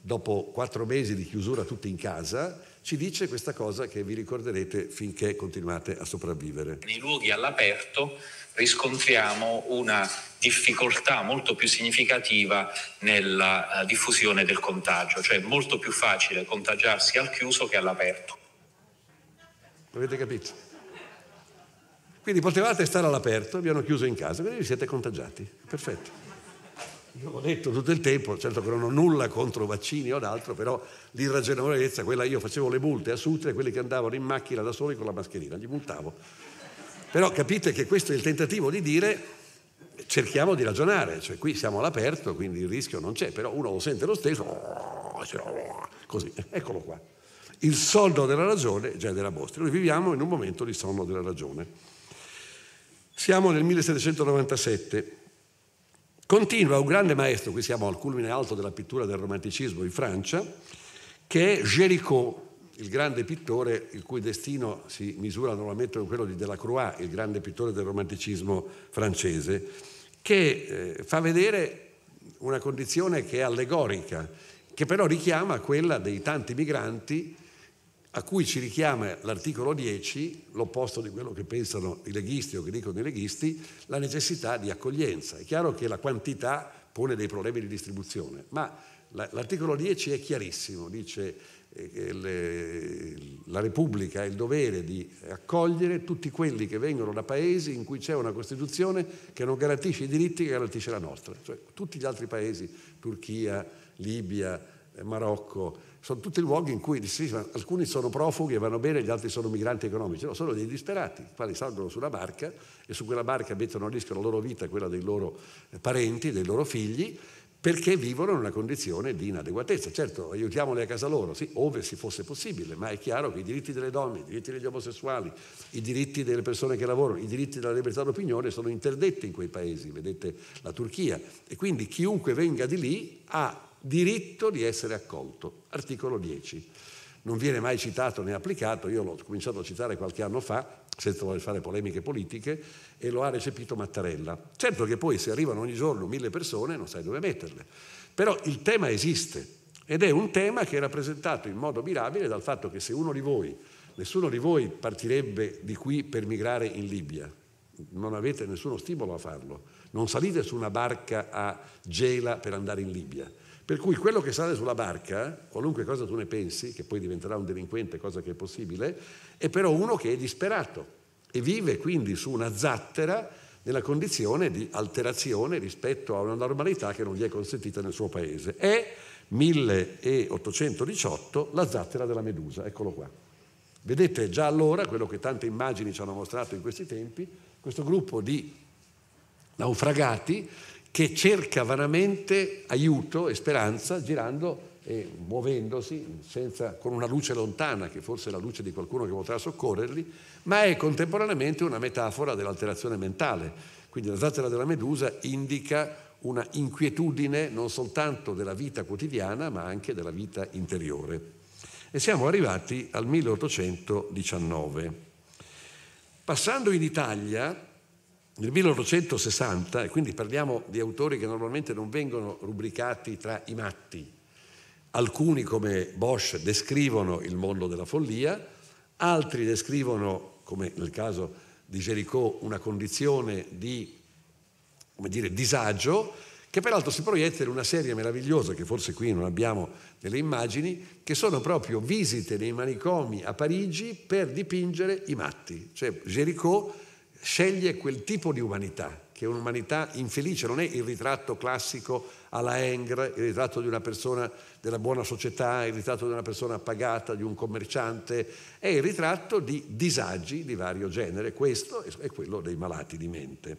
dopo quattro mesi di chiusura tutti in casa, ci dice questa cosa che vi ricorderete finché continuate a sopravvivere. Nei luoghi all'aperto riscontriamo una difficoltà molto più significativa nella eh, diffusione del contagio, cioè è molto più facile contagiarsi al chiuso che all'aperto. Avete capito? Quindi potevate stare all'aperto, vi hanno chiuso in casa, quindi vi siete contagiati. Perfetto. Io ho detto tutto il tempo, certo che non ho nulla contro vaccini o d'altro, però l'irragionevolezza, quella io facevo le multe a Sutre, quelli che andavano in macchina da soli con la mascherina, gli multavo però capite che questo è il tentativo di dire cerchiamo di ragionare, cioè qui siamo all'aperto, quindi il rischio non c'è, però uno lo sente lo stesso, oh, cioè, oh, così, eccolo qua. Il sonno della ragione già della vostra. Noi viviamo in un momento di sonno della ragione. Siamo nel 1797. Continua un grande maestro, qui siamo al culmine alto della pittura del romanticismo in Francia, che è Géricault, il grande pittore il cui destino si misura normalmente con quello di Delacroix, il grande pittore del romanticismo francese, che eh, fa vedere una condizione che è allegorica, che però richiama quella dei tanti migranti a cui ci richiama l'articolo 10, l'opposto di quello che pensano i leghisti o che dicono i leghisti, la necessità di accoglienza. È chiaro che la quantità pone dei problemi di distribuzione, ma l'articolo 10 è chiarissimo, dice la Repubblica ha il dovere di accogliere tutti quelli che vengono da paesi in cui c'è una Costituzione che non garantisce i diritti che garantisce la nostra. Cioè, tutti gli altri paesi, Turchia, Libia, eh, Marocco, sono tutti luoghi in cui sì, alcuni sono profughi e vanno bene, gli altri sono migranti economici, no, sono dei disperati, i quali salgono sulla barca e su quella barca mettono a rischio la loro vita, quella dei loro eh, parenti, dei loro figli perché vivono in una condizione di inadeguatezza. Certo, aiutiamoli a casa loro, sì, ove si fosse possibile, ma è chiaro che i diritti delle donne, i diritti degli omosessuali, i diritti delle persone che lavorano, i diritti della libertà d'opinione sono interdetti in quei paesi, vedete la Turchia, e quindi chiunque venga di lì ha diritto di essere accolto. Articolo 10 non viene mai citato né applicato, io l'ho cominciato a citare qualche anno fa, senza voler fare polemiche politiche, e lo ha recepito Mattarella. Certo che poi se arrivano ogni giorno mille persone non sai dove metterle, però il tema esiste ed è un tema che è rappresentato in modo mirabile dal fatto che se uno di voi, nessuno di voi partirebbe di qui per migrare in Libia, non avete nessuno stimolo a farlo, non salite su una barca a Gela per andare in Libia per cui quello che sale sulla barca, qualunque cosa tu ne pensi, che poi diventerà un delinquente, cosa che è possibile, è però uno che è disperato e vive quindi su una zattera nella condizione di alterazione rispetto a una normalità che non gli è consentita nel suo paese. È 1818 la zattera della Medusa, eccolo qua. Vedete già allora quello che tante immagini ci hanno mostrato in questi tempi, questo gruppo di naufragati che cerca vanamente aiuto e speranza girando e muovendosi senza, con una luce lontana, che forse è la luce di qualcuno che potrà soccorrerli, ma è contemporaneamente una metafora dell'alterazione mentale. Quindi la zattera della medusa indica una inquietudine non soltanto della vita quotidiana, ma anche della vita interiore. E siamo arrivati al 1819. Passando in Italia, nel 1860, e quindi parliamo di autori che normalmente non vengono rubricati tra i matti, alcuni come Bosch descrivono il mondo della follia, altri descrivono, come nel caso di Gericò, una condizione di dire, disagio che peraltro si proietta in una serie meravigliosa, che forse qui non abbiamo delle immagini, che sono proprio visite nei manicomi a Parigi per dipingere i matti. Cioè Gericò sceglie quel tipo di umanità, che è un'umanità infelice, non è il ritratto classico alla Engre, il ritratto di una persona della buona società, il ritratto di una persona pagata, di un commerciante, è il ritratto di disagi di vario genere, questo è quello dei malati di mente.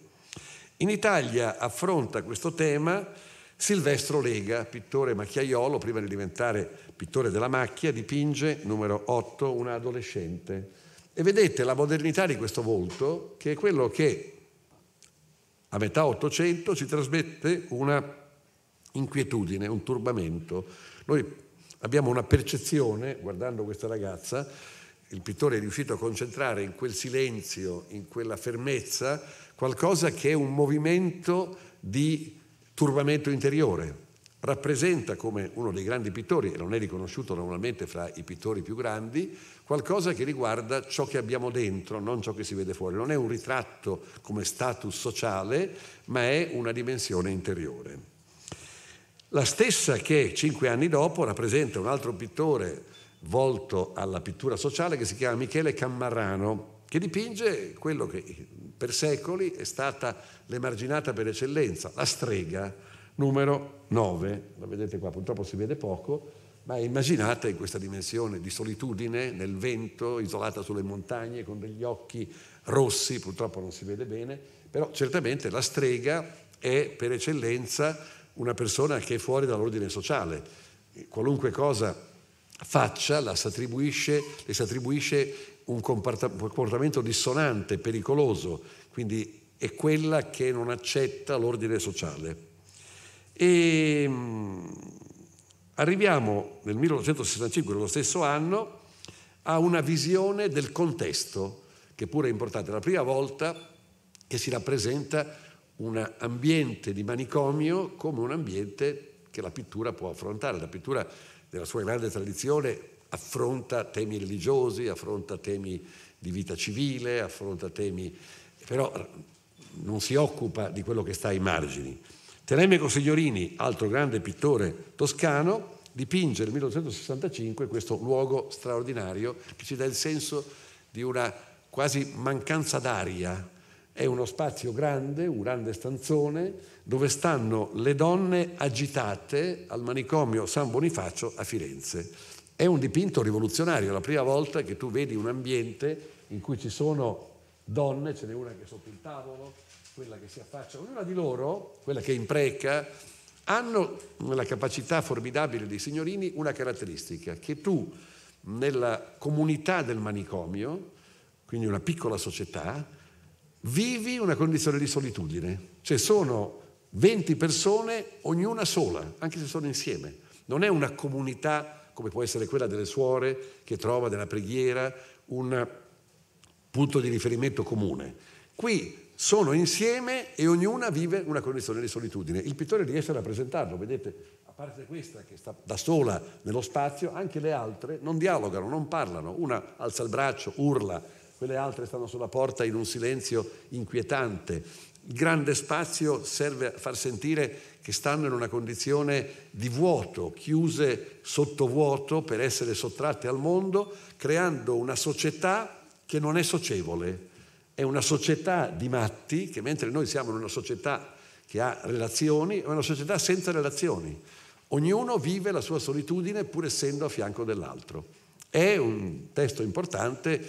In Italia affronta questo tema Silvestro Lega, pittore macchiaiolo, prima di diventare pittore della macchia, dipinge, numero 8, una adolescente e vedete la modernità di questo volto, che è quello che a metà Ottocento ci trasmette una inquietudine, un turbamento. Noi abbiamo una percezione, guardando questa ragazza, il pittore è riuscito a concentrare in quel silenzio, in quella fermezza, qualcosa che è un movimento di turbamento interiore. Rappresenta come uno dei grandi pittori, e non è riconosciuto normalmente fra i pittori più grandi, qualcosa che riguarda ciò che abbiamo dentro, non ciò che si vede fuori. Non è un ritratto come status sociale, ma è una dimensione interiore. La stessa che cinque anni dopo rappresenta un altro pittore volto alla pittura sociale che si chiama Michele Cammarrano, che dipinge quello che per secoli è stata l'emarginata per eccellenza, la strega numero 9, la vedete qua, purtroppo si vede poco, ma immaginate questa dimensione di solitudine nel vento, isolata sulle montagne, con degli occhi rossi, purtroppo non si vede bene, però certamente la strega è per eccellenza una persona che è fuori dall'ordine sociale. Qualunque cosa faccia la si le si attribuisce un comportamento dissonante, pericoloso, quindi è quella che non accetta l'ordine sociale. E ehm, Arriviamo nel 1965, nello stesso anno, a una visione del contesto, che pure è importante. È la prima volta che si rappresenta un ambiente di manicomio come un ambiente che la pittura può affrontare. La pittura, nella sua grande tradizione, affronta temi religiosi, affronta temi di vita civile, affronta temi... però non si occupa di quello che sta ai margini. Tenemego Signorini, altro grande pittore toscano, dipinge nel 1865 questo luogo straordinario che ci dà il senso di una quasi mancanza d'aria. È uno spazio grande, un grande stanzone, dove stanno le donne agitate al manicomio San Bonifacio a Firenze. È un dipinto rivoluzionario, la prima volta che tu vedi un ambiente in cui ci sono donne, ce n'è una che è sotto il tavolo, quella che si affaccia, ognuna di loro, quella che impreca, hanno nella capacità formidabile dei signorini una caratteristica, che tu nella comunità del manicomio, quindi una piccola società, vivi una condizione di solitudine, cioè sono 20 persone, ognuna sola, anche se sono insieme, non è una comunità come può essere quella delle suore che trova nella preghiera un punto di riferimento comune. Qui sono insieme e ognuna vive una condizione di solitudine. Il pittore riesce a rappresentarlo, vedete, a parte questa che sta da sola nello spazio, anche le altre non dialogano, non parlano, una alza il braccio, urla, quelle altre stanno sulla porta in un silenzio inquietante. Il grande spazio serve a far sentire che stanno in una condizione di vuoto, chiuse sotto vuoto per essere sottratte al mondo, creando una società che non è socievole, è una società di matti che mentre noi siamo in una società che ha relazioni, è una società senza relazioni. Ognuno vive la sua solitudine pur essendo a fianco dell'altro. È un testo importante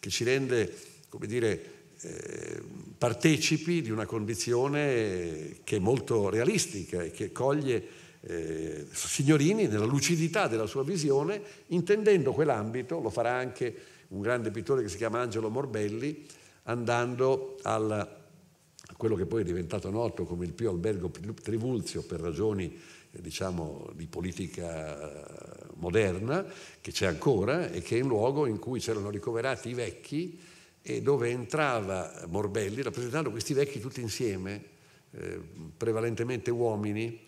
che ci rende, come dire, eh, partecipi di una condizione che è molto realistica e che coglie eh, Signorini nella lucidità della sua visione, intendendo quell'ambito, lo farà anche un grande pittore che si chiama Angelo Morbelli, andando al, a quello che poi è diventato noto come il più Albergo Trivulzio per ragioni eh, diciamo, di politica eh, moderna, che c'è ancora e che è un luogo in cui c'erano ricoverati i vecchi e dove entrava Morbelli rappresentando questi vecchi tutti insieme, eh, prevalentemente uomini,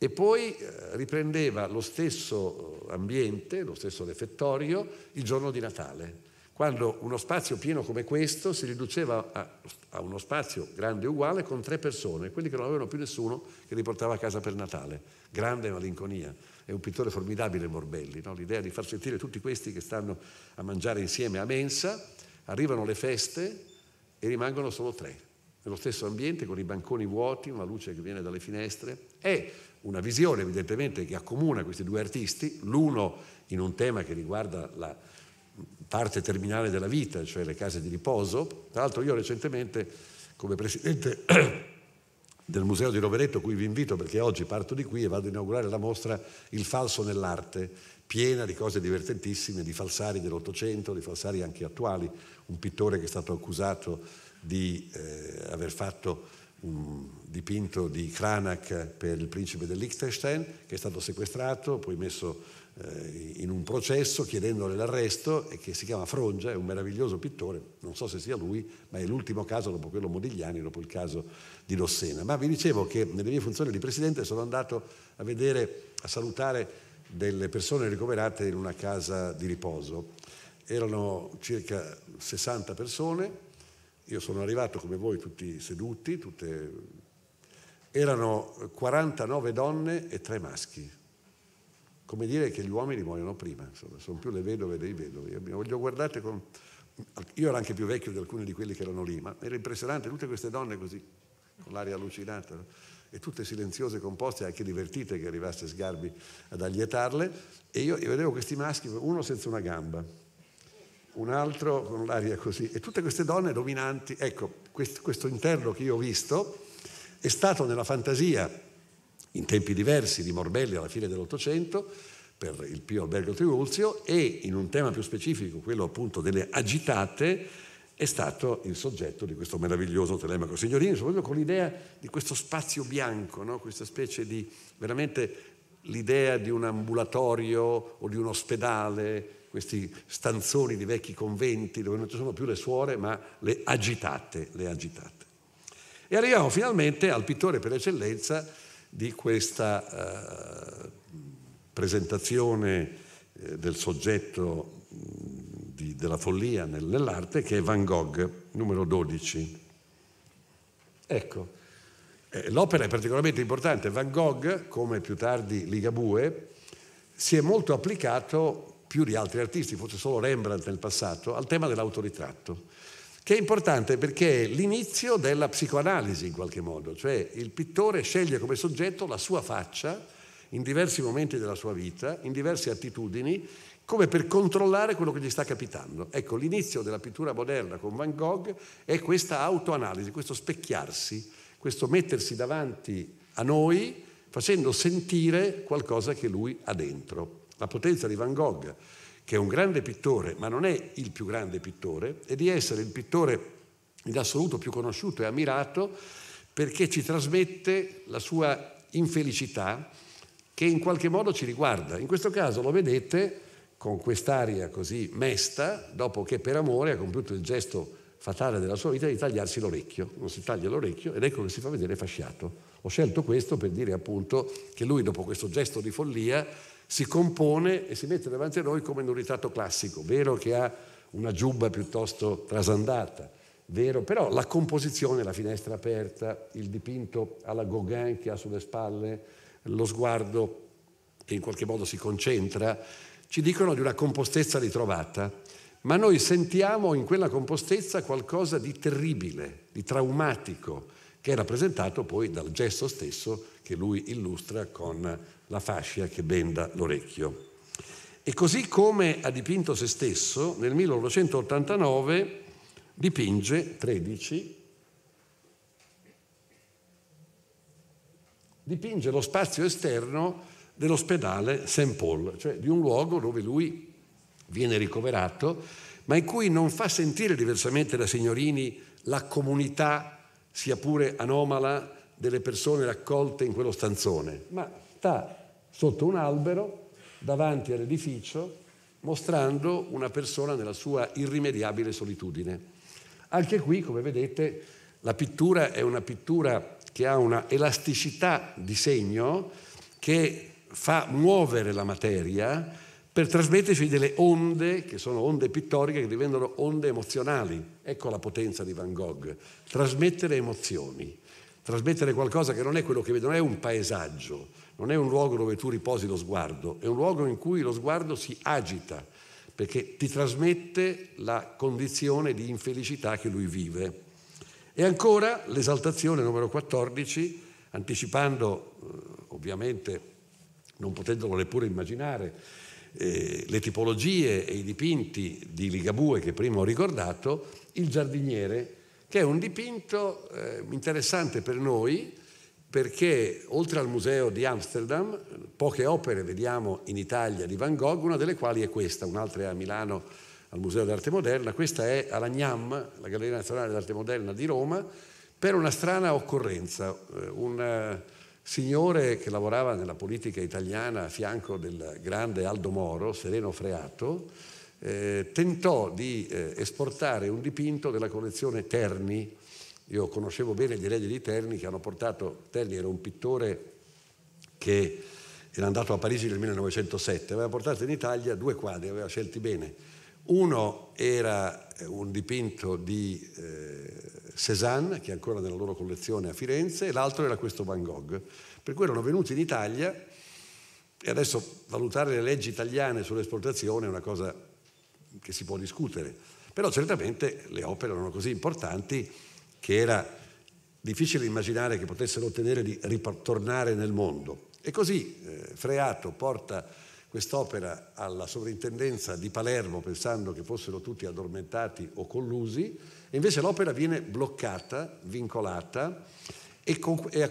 e poi eh, riprendeva lo stesso ambiente, lo stesso refettorio, il giorno di Natale quando uno spazio pieno come questo si riduceva a, a, uno spazio grande e uguale con tre persone, quelli che non avevano più nessuno che li portava a casa per Natale. Grande malinconia. È un pittore formidabile Morbelli, no? l'idea di far sentire tutti questi che stanno a mangiare insieme a mensa, arrivano le feste e rimangono solo tre, nello stesso ambiente con i banconi vuoti, una luce che viene dalle finestre. È una visione evidentemente che accomuna questi due artisti, l'uno in un tema che riguarda la parte terminale della vita, cioè le case di riposo. Tra l'altro io recentemente, come presidente del Museo di Rovereto, cui vi invito perché oggi parto di qui e vado a inaugurare la mostra Il falso nell'arte, piena di cose divertentissime, di falsari dell'Ottocento, di falsari anche attuali, un pittore che è stato accusato di eh, aver fatto un dipinto di Cranach per il principe del Liechtenstein, che è stato sequestrato, poi messo eh, in un processo chiedendole l'arresto e che si chiama Frongia, è un meraviglioso pittore, non so se sia lui, ma è l'ultimo caso dopo quello Modigliani, dopo il caso di Rossena. Ma vi dicevo che nelle mie funzioni di presidente sono andato a vedere, a salutare delle persone ricoverate in una casa di riposo. Erano circa 60 persone, io sono arrivato come voi tutti seduti, tutte... erano 49 donne e 3 maschi come dire che gli uomini muoiono prima, insomma, sono più le vedove dei vedovi. Io, guardate con... io ero anche più vecchio di alcuni di quelli che erano lì, ma era impressionante, tutte queste donne così, con l'aria allucinata, no? e tutte silenziose, composte, anche divertite che arrivasse Sgarbi ad allietarle, e io, io vedevo questi maschi, uno senza una gamba, un altro con l'aria così, e tutte queste donne dominanti. Ecco, questo, questo interno che io ho visto è stato nella fantasia in tempi diversi di Morbelli alla fine dell'Ottocento per il Pio Albergo Triulzio e in un tema più specifico, quello appunto delle agitate, è stato il soggetto di questo meraviglioso telemaco signorino, soprattutto con l'idea di questo spazio bianco, no? questa specie di veramente l'idea di un ambulatorio o di un ospedale, questi stanzoni di vecchi conventi dove non ci sono più le suore ma le agitate, le agitate. E arriviamo finalmente al pittore per eccellenza di questa eh, presentazione eh, del soggetto mm, di, della follia nel, nell'arte che è Van Gogh, numero 12. Ecco, eh, l'opera è particolarmente importante. Van Gogh, come più tardi Ligabue, si è molto applicato più di altri artisti, forse solo Rembrandt nel passato, al tema dell'autoritratto che è importante perché è l'inizio della psicoanalisi in qualche modo, cioè il pittore sceglie come soggetto la sua faccia in diversi momenti della sua vita, in diverse attitudini, come per controllare quello che gli sta capitando. Ecco, l'inizio della pittura moderna con Van Gogh è questa autoanalisi, questo specchiarsi, questo mettersi davanti a noi facendo sentire qualcosa che lui ha dentro. La potenza di Van Gogh che è un grande pittore, ma non è il più grande pittore, e di essere il pittore in assoluto più conosciuto e ammirato perché ci trasmette la sua infelicità che in qualche modo ci riguarda. In questo caso lo vedete con quest'aria così mesta, dopo che per amore ha compiuto il gesto fatale della sua vita di tagliarsi l'orecchio. Non si taglia l'orecchio ed ecco che si fa vedere fasciato. Ho scelto questo per dire appunto che lui dopo questo gesto di follia si compone e si mette davanti a noi come in un ritratto classico, vero che ha una giubba piuttosto trasandata, vero, però la composizione, la finestra aperta, il dipinto alla Gauguin che ha sulle spalle, lo sguardo che in qualche modo si concentra, ci dicono di una compostezza ritrovata, ma noi sentiamo in quella compostezza qualcosa di terribile, di traumatico, che è rappresentato poi dal gesto stesso che lui illustra con la fascia che benda l'orecchio. E così come ha dipinto se stesso, nel 1989 dipinge 13, dipinge lo spazio esterno dell'ospedale St. Paul, cioè di un luogo dove lui viene ricoverato, ma in cui non fa sentire diversamente da Signorini la comunità, sia pure anomala, delle persone raccolte in quello stanzone, ma sta sotto un albero davanti all'edificio mostrando una persona nella sua irrimediabile solitudine. Anche qui, come vedete, la pittura è una pittura che ha una elasticità di segno che fa muovere la materia per trasmetterci delle onde, che sono onde pittoriche, che diventano onde emozionali. Ecco la potenza di Van Gogh, trasmettere emozioni, trasmettere qualcosa che non è quello che vedo, non è un paesaggio, non è un luogo dove tu riposi lo sguardo, è un luogo in cui lo sguardo si agita perché ti trasmette la condizione di infelicità che lui vive. E ancora l'esaltazione numero 14, anticipando eh, ovviamente, non potendolo neppure immaginare, eh, le tipologie e i dipinti di Ligabue che prima ho ricordato, il giardiniere, che è un dipinto eh, interessante per noi perché oltre al museo di Amsterdam poche opere vediamo in Italia di Van Gogh, una delle quali è questa, un'altra è a Milano al Museo d'Arte Moderna, questa è alla GNAM, la Galleria Nazionale d'Arte Moderna di Roma, per una strana occorrenza. Eh, un eh, signore che lavorava nella politica italiana a fianco del grande Aldo Moro, Sereno Freato, eh, tentò di eh, esportare un dipinto della collezione Terni io conoscevo bene gli eredi di Terni che hanno portato, Terni era un pittore che era andato a Parigi nel 1907, aveva portato in Italia due quadri, aveva scelti bene. Uno era eh, un dipinto di eh, Cézanne, che è ancora nella loro collezione a Firenze, e l'altro era questo Van Gogh. Per cui erano venuti in Italia e adesso valutare le leggi italiane sull'esportazione è una cosa che si può discutere, però certamente le opere erano così importanti che era difficile immaginare che potessero ottenere di ritornare nel mondo. E così eh, Freato porta quest'opera alla sovrintendenza di Palermo pensando che fossero tutti addormentati o collusi, e invece l'opera viene bloccata, vincolata e,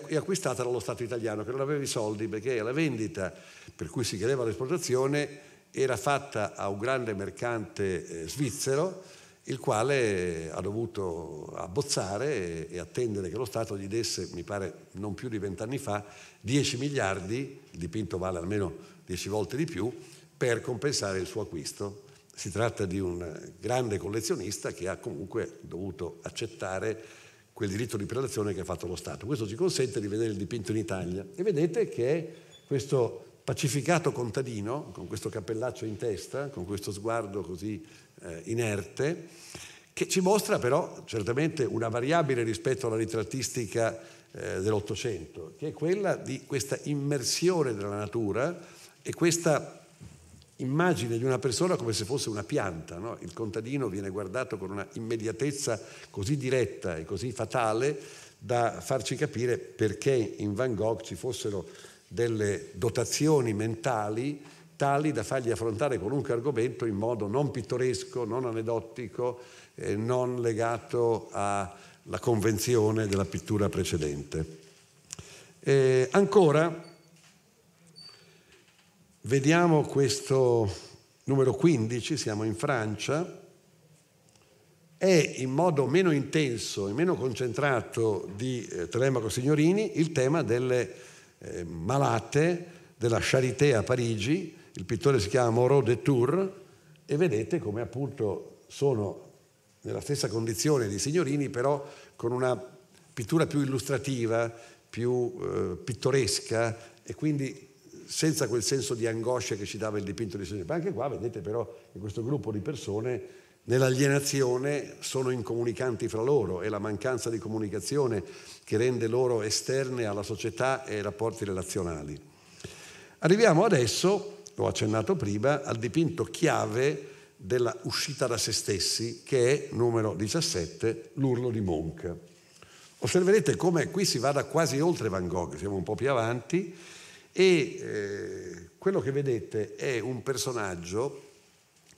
e acquistata dallo Stato italiano che non aveva i soldi perché la vendita per cui si chiedeva l'esportazione era fatta a un grande mercante eh, svizzero il quale ha dovuto abbozzare e, attendere che lo Stato gli desse, mi pare non più di vent'anni fa, 10 miliardi, il dipinto vale almeno 10 volte di più, per compensare il suo acquisto. Si tratta di un grande collezionista che ha comunque dovuto accettare quel diritto di prelazione che ha fatto lo Stato. Questo ci consente di vedere il dipinto in Italia e vedete che questo pacificato contadino, con questo cappellaccio in testa, con questo sguardo così eh, inerte, che ci mostra però certamente una variabile rispetto alla ritrattistica eh, dell'Ottocento, che è quella di questa immersione della natura e questa immagine di una persona come se fosse una pianta, no? il contadino viene guardato con una immediatezza così diretta e così fatale da farci capire perché in Van Gogh ci fossero delle dotazioni mentali tali da fargli affrontare qualunque argomento in modo non pittoresco, non anedottico, eh, non legato alla convenzione della pittura precedente. Eh, ancora, vediamo questo numero 15, siamo in Francia, è in modo meno intenso e meno concentrato di eh, Telemaco Signorini il tema delle eh, malate della Charité a Parigi, il pittore si chiama Moreau de Tours e vedete come appunto sono nella stessa condizione di signorini, però con una pittura più illustrativa, più eh, pittoresca e quindi senza quel senso di angoscia che ci dava il dipinto di signorini. Ma anche qua vedete però che questo gruppo di persone nell'alienazione sono incomunicanti fra loro è la mancanza di comunicazione che rende loro esterne alla società e ai rapporti relazionali. Arriviamo adesso l'ho accennato prima, al dipinto chiave della uscita da se stessi, che è numero 17, l'urlo di Monk. Osserverete come qui si vada quasi oltre Van Gogh, siamo un po' più avanti, e eh, quello che vedete è un personaggio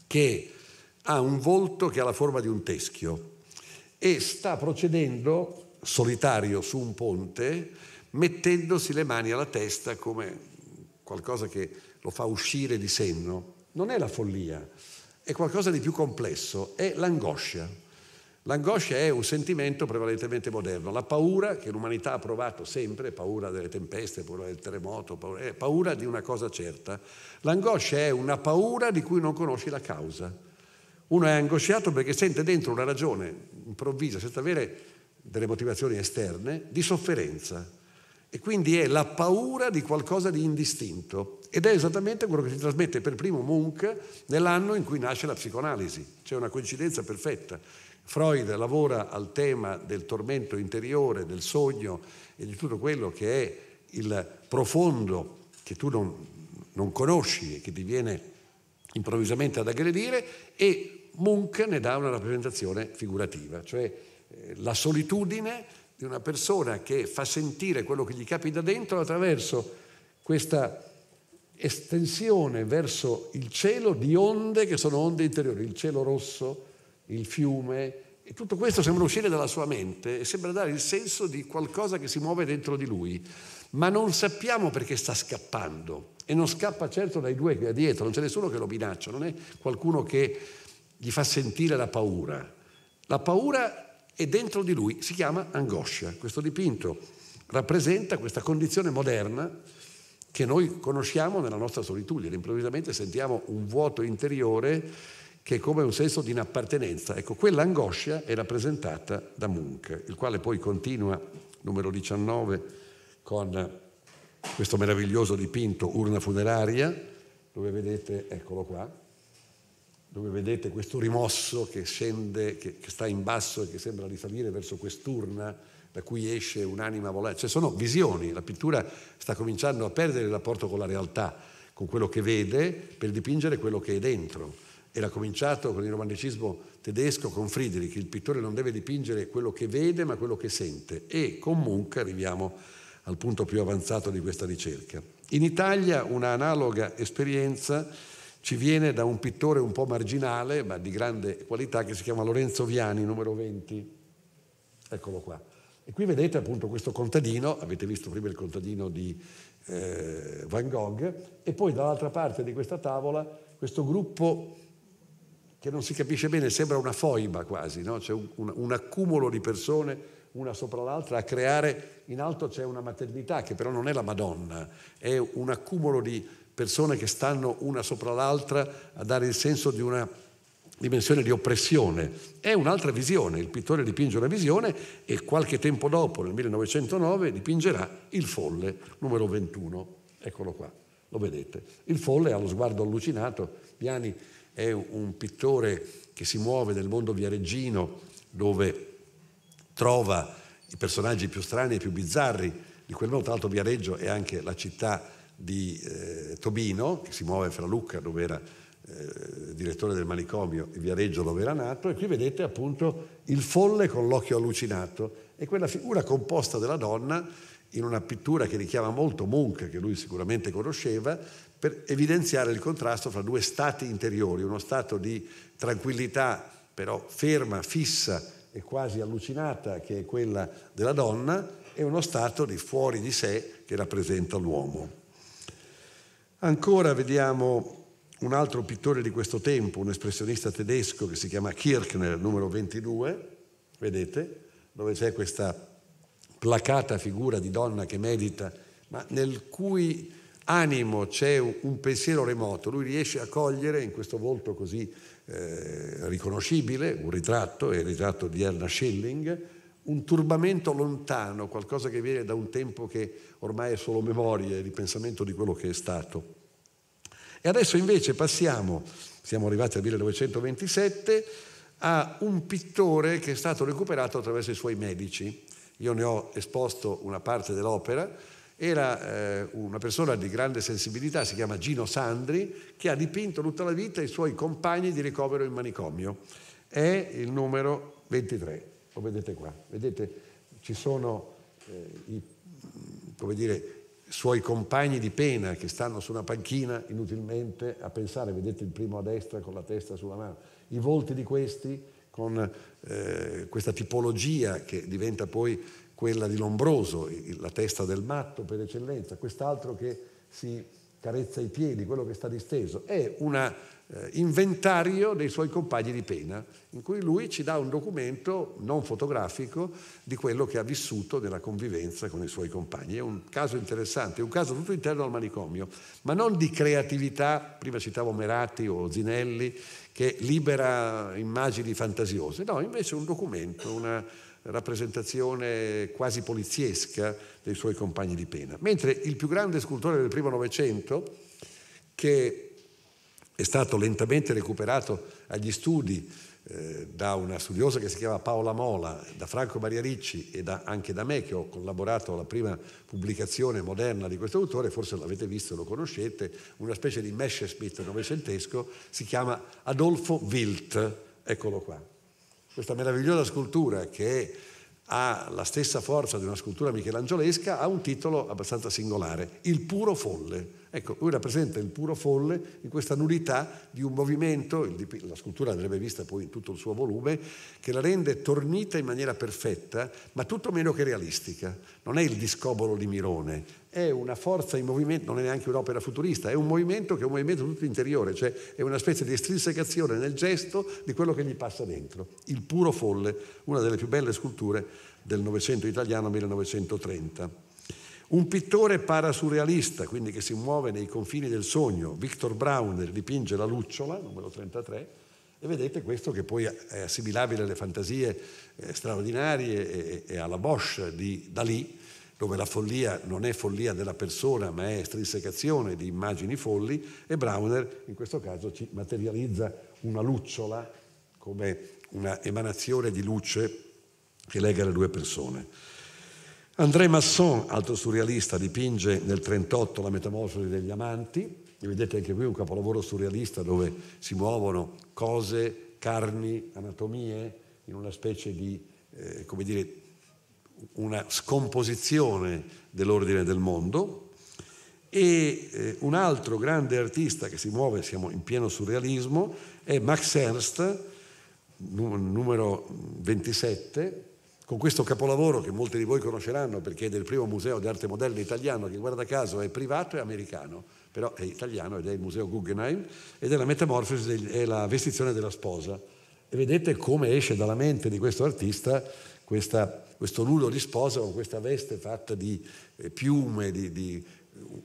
che ha un volto che ha la forma di un teschio e sta procedendo solitario su un ponte mettendosi le mani alla testa come qualcosa che lo fa uscire di senno, non è la follia, è qualcosa di più complesso, è l'angoscia. L'angoscia è un sentimento prevalentemente moderno, la paura che l'umanità ha provato sempre, paura delle tempeste, paura del terremoto, paura, eh, paura di una cosa certa. L'angoscia è una paura di cui non conosci la causa. Uno è angosciato perché sente dentro una ragione improvvisa, senza avere delle motivazioni esterne, di sofferenza, e quindi è la paura di qualcosa di indistinto. Ed è esattamente quello che si trasmette per primo Munch nell'anno in cui nasce la psicoanalisi. C'è una coincidenza perfetta. Freud lavora al tema del tormento interiore, del sogno e di tutto quello che è il profondo che tu non, non conosci e che ti viene improvvisamente ad aggredire e Munch ne dà una rappresentazione figurativa, cioè eh, la solitudine di una persona che fa sentire quello che gli capita dentro attraverso questa estensione verso il cielo di onde che sono onde interiori, il cielo rosso, il fiume, e tutto questo sembra uscire dalla sua mente e sembra dare il senso di qualcosa che si muove dentro di lui, ma non sappiamo perché sta scappando e non scappa certo dai due che ha dietro, non c'è nessuno che lo minaccia, non è qualcuno che gli fa sentire la paura. La paura e dentro di lui si chiama angoscia. Questo dipinto rappresenta questa condizione moderna che noi conosciamo nella nostra solitudine. Improvvisamente sentiamo un vuoto interiore che è come un senso di inappartenenza. Ecco, quell'angoscia è rappresentata da Munch, il quale poi continua, numero 19, con questo meraviglioso dipinto Urna funeraria, dove vedete, eccolo qua, dove vedete questo rimosso che scende, che, che sta in basso e che sembra risalire verso quest'urna da cui esce un'anima volante. Cioè sono visioni, la pittura sta cominciando a perdere il rapporto con la realtà, con quello che vede, per dipingere quello che è dentro. Era cominciato con il romanticismo tedesco con Friedrich, il pittore non deve dipingere quello che vede ma quello che sente e comunque arriviamo al punto più avanzato di questa ricerca. In Italia una analoga esperienza ci viene da un pittore un po' marginale, ma di grande qualità, che si chiama Lorenzo Viani, numero 20. Eccolo qua. E qui vedete appunto questo contadino, avete visto prima il contadino di eh, Van Gogh, e poi dall'altra parte di questa tavola questo gruppo che non si capisce bene, sembra una foiba quasi, no? c'è un, un, un accumulo di persone una sopra l'altra a creare, in alto c'è una maternità che però non è la Madonna, è un accumulo di persone che stanno una sopra l'altra a dare il senso di una dimensione di oppressione. È un'altra visione, il pittore dipinge una visione e qualche tempo dopo, nel 1909, dipingerà Il folle, numero 21. Eccolo qua, lo vedete. Il folle ha lo sguardo allucinato, Viani è un pittore che si muove nel mondo viareggino dove trova i personaggi più strani e più bizzarri di quel mondo, tra l'altro Viareggio è anche la città di eh, Tobino, che si muove fra Lucca, dove era eh, direttore del manicomio, e Viareggio, dove era nato, e qui vedete appunto il folle con l'occhio allucinato, e quella figura composta della donna in una pittura che richiama molto Munch, che lui sicuramente conosceva, per evidenziare il contrasto fra due stati interiori, uno stato di tranquillità però ferma, fissa e quasi allucinata, che è quella della donna, e uno stato di fuori di sé che rappresenta l'uomo. Ancora vediamo un altro pittore di questo tempo, un espressionista tedesco che si chiama Kirchner, numero 22, vedete, dove c'è questa placata figura di donna che medita, ma nel cui animo c'è un pensiero remoto, lui riesce a cogliere in questo volto così eh, riconoscibile un ritratto, è il ritratto di Erna Schilling, un turbamento lontano, qualcosa che viene da un tempo che ormai è solo memoria e ripensamento di quello che è stato. E adesso invece passiamo, siamo arrivati al 1927, a un pittore che è stato recuperato attraverso i suoi medici. Io ne ho esposto una parte dell'opera, era eh, una persona di grande sensibilità, si chiama Gino Sandri, che ha dipinto tutta la vita i suoi compagni di ricovero in manicomio. È il numero 23 lo vedete qua, vedete ci sono eh, i come dire, suoi compagni di pena che stanno su una panchina inutilmente a pensare, vedete il primo a destra con la testa sulla mano, i volti di questi con eh, questa tipologia che diventa poi quella di Lombroso, la testa del matto per eccellenza, quest'altro che si carezza i piedi, quello che sta disteso, è un eh, inventario dei suoi compagni di pena, in cui lui ci dà un documento non fotografico di quello che ha vissuto nella convivenza con i suoi compagni. È un caso interessante, è un caso tutto interno al manicomio, ma non di creatività, prima citavo Merati o Zinelli, che libera immagini fantasiose, no, invece un documento, una rappresentazione quasi poliziesca dei suoi compagni di pena. Mentre il più grande scultore del primo Novecento, che è stato lentamente recuperato agli studi eh, da una studiosa che si chiama Paola Mola, da Franco Maria Ricci e da, anche da me che ho collaborato alla prima pubblicazione moderna di questo autore, forse l'avete visto, lo conoscete, una specie di Messerschmitt novecentesco, si chiama Adolfo Wilt, eccolo qua questa meravigliosa scultura che ha la stessa forza di una scultura michelangiolesca, ha un titolo abbastanza singolare, Il puro folle. Ecco, lui rappresenta il puro folle in questa nudità di un movimento, la scultura andrebbe vista poi in tutto il suo volume, che la rende tornita in maniera perfetta, ma tutto meno che realistica. Non è il discobolo di Mirone, è una forza in movimento, non è neanche un'opera futurista, è un movimento che è un movimento tutto interiore, cioè è una specie di estrinsecazione nel gesto di quello che gli passa dentro. Il puro folle, una delle più belle sculture del Novecento italiano 1930. Un pittore parasurrealista, quindi che si muove nei confini del sogno, Victor Brauner dipinge la lucciola, numero 33, e vedete questo che poi è assimilabile alle fantasie eh, straordinarie e alla Bosch di Dalì, dove la follia non è follia della persona ma è estrinsecazione di immagini folli e Browner in questo caso ci materializza una lucciola come una emanazione di luce che lega le due persone. André Masson, altro surrealista, dipinge nel 1938 la metamorfosi degli amanti, e vedete anche qui un capolavoro surrealista dove si muovono cose, carni, anatomie, in una specie di eh, come dire, una scomposizione dell'ordine del mondo e eh, un altro grande artista che si muove, siamo in pieno surrealismo, è Max Ernst, numero 27, con questo capolavoro che molti di voi conosceranno perché è del primo museo d'arte moderna italiano che guarda caso è privato e americano, però è italiano ed è il museo Guggenheim ed è la metamorfosi, è la vestizione della sposa. E vedete come esce dalla mente di questo artista questa questo nudo di sposa con questa veste fatta di eh, piume, di, di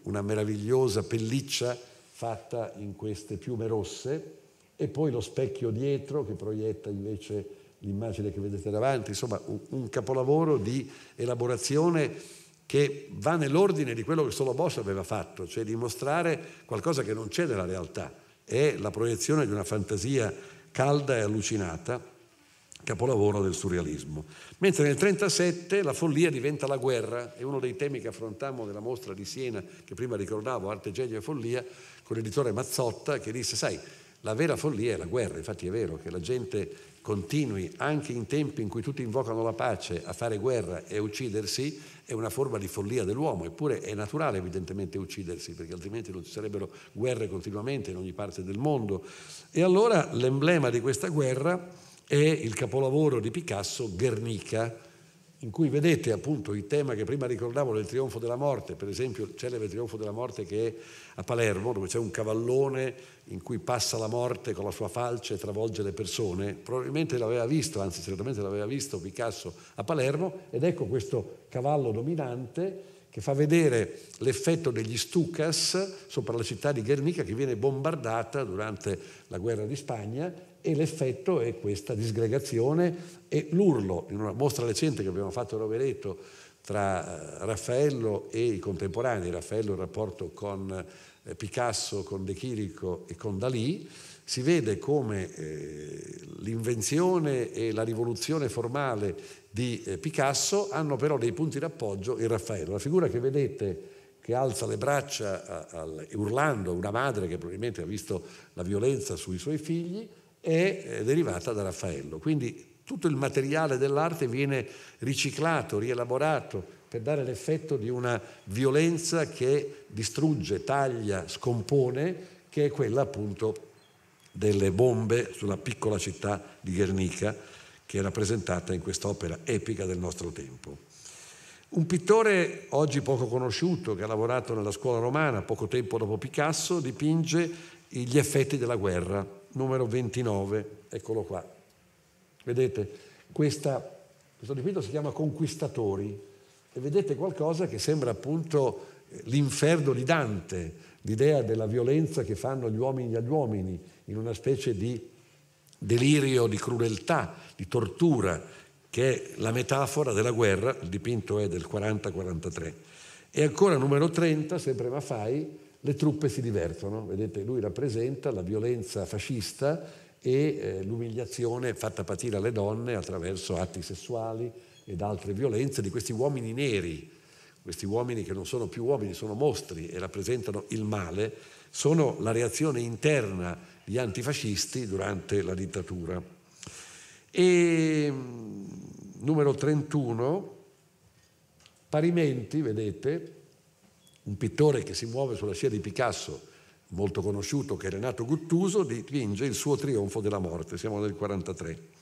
una meravigliosa pelliccia fatta in queste piume rosse e poi lo specchio dietro che proietta invece l'immagine che vedete davanti, insomma un, un capolavoro di elaborazione che va nell'ordine di quello che solo Bosch aveva fatto, cioè di mostrare qualcosa che non c'è nella realtà, è la proiezione di una fantasia calda e allucinata capolavoro del surrealismo. Mentre nel 1937 la follia diventa la guerra, è uno dei temi che affrontammo nella mostra di Siena, che prima ricordavo, Arte, Genio e Follia, con l'editore Mazzotta, che disse, sai, la vera follia è la guerra, infatti è vero che la gente continui anche in tempi in cui tutti invocano la pace a fare guerra e a uccidersi è una forma di follia dell'uomo, eppure è naturale evidentemente uccidersi perché altrimenti non ci sarebbero guerre continuamente in ogni parte del mondo. E allora l'emblema di questa guerra è il capolavoro di Picasso Guernica, in cui vedete appunto il tema che prima ricordavo del trionfo della morte, per esempio il celebre trionfo della morte che è a Palermo, dove c'è un cavallone in cui passa la morte con la sua falce e travolge le persone, probabilmente l'aveva visto, anzi certamente l'aveva visto Picasso a Palermo, ed ecco questo cavallo dominante che fa vedere l'effetto degli Stucas sopra la città di Guernica che viene bombardata durante la guerra di Spagna e l'effetto è questa disgregazione e l'urlo. In una mostra recente che abbiamo fatto a Rovereto tra eh, Raffaello e i contemporanei, Raffaello in rapporto con eh, Picasso, con De Chirico e con Dalì, si vede come eh, l'invenzione e la rivoluzione formale di Picasso hanno però dei punti d'appoggio in Raffaello. La figura che vedete che alza le braccia urlando, una madre che probabilmente ha visto la violenza sui suoi figli, è eh, derivata da Raffaello. Quindi tutto il materiale dell'arte viene riciclato, rielaborato per dare l'effetto di una violenza che distrugge, taglia, scompone, che è quella appunto delle bombe sulla piccola città di Guernica che è rappresentata in quest'opera epica del nostro tempo. Un pittore oggi poco conosciuto, che ha lavorato nella scuola romana poco tempo dopo Picasso, dipinge gli effetti della guerra, numero 29, eccolo qua. Vedete, questa, questo dipinto si chiama Conquistatori e vedete qualcosa che sembra appunto eh, l'inferno di Dante, l'idea della violenza che fanno gli uomini agli uomini in una specie di delirio di crudeltà, di tortura, che è la metafora della guerra, il dipinto è del 40-43. E ancora numero 30, sempre Mafai, le truppe si divertono, vedete lui rappresenta la violenza fascista e eh, l'umiliazione fatta patire alle donne attraverso atti sessuali ed altre violenze di questi uomini neri, questi uomini che non sono più uomini, sono mostri e rappresentano il male, sono la reazione interna di antifascisti durante la dittatura. E mm, numero 31, parimenti, vedete, un pittore che si muove sulla scia di Picasso, molto conosciuto, che è Renato Guttuso, dipinge il suo trionfo della morte, siamo nel 1943.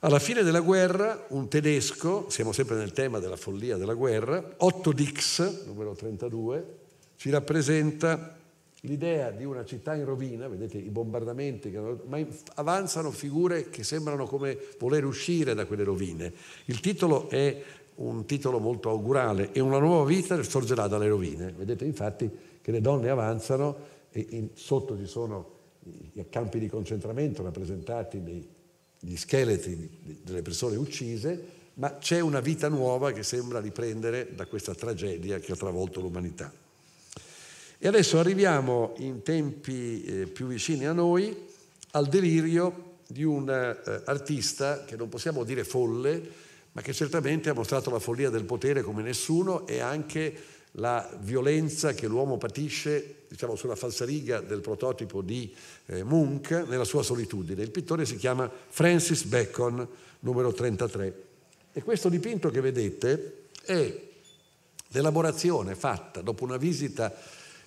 Alla fine della guerra, un tedesco, siamo sempre nel tema della follia della guerra, Otto Dix, numero 32, ci rappresenta l'idea di una città in rovina, vedete i bombardamenti, che, ma avanzano figure che sembrano come voler uscire da quelle rovine. Il titolo è un titolo molto augurale e una nuova vita sorgerà dalle rovine. Vedete infatti che le donne avanzano e in, sotto ci sono i, campi di concentramento rappresentati gli scheletri di, delle persone uccise, ma c'è una vita nuova che sembra riprendere da questa tragedia che ha travolto l'umanità. E adesso arriviamo in tempi eh, più vicini a noi al delirio di un eh, artista che non possiamo dire folle, ma che certamente ha mostrato la follia del potere come nessuno e anche la violenza che l'uomo patisce, diciamo sulla falsariga del prototipo di eh, Munch, nella sua solitudine. Il pittore si chiama Francis Bacon, numero 33. E questo dipinto che vedete è l'elaborazione fatta dopo una visita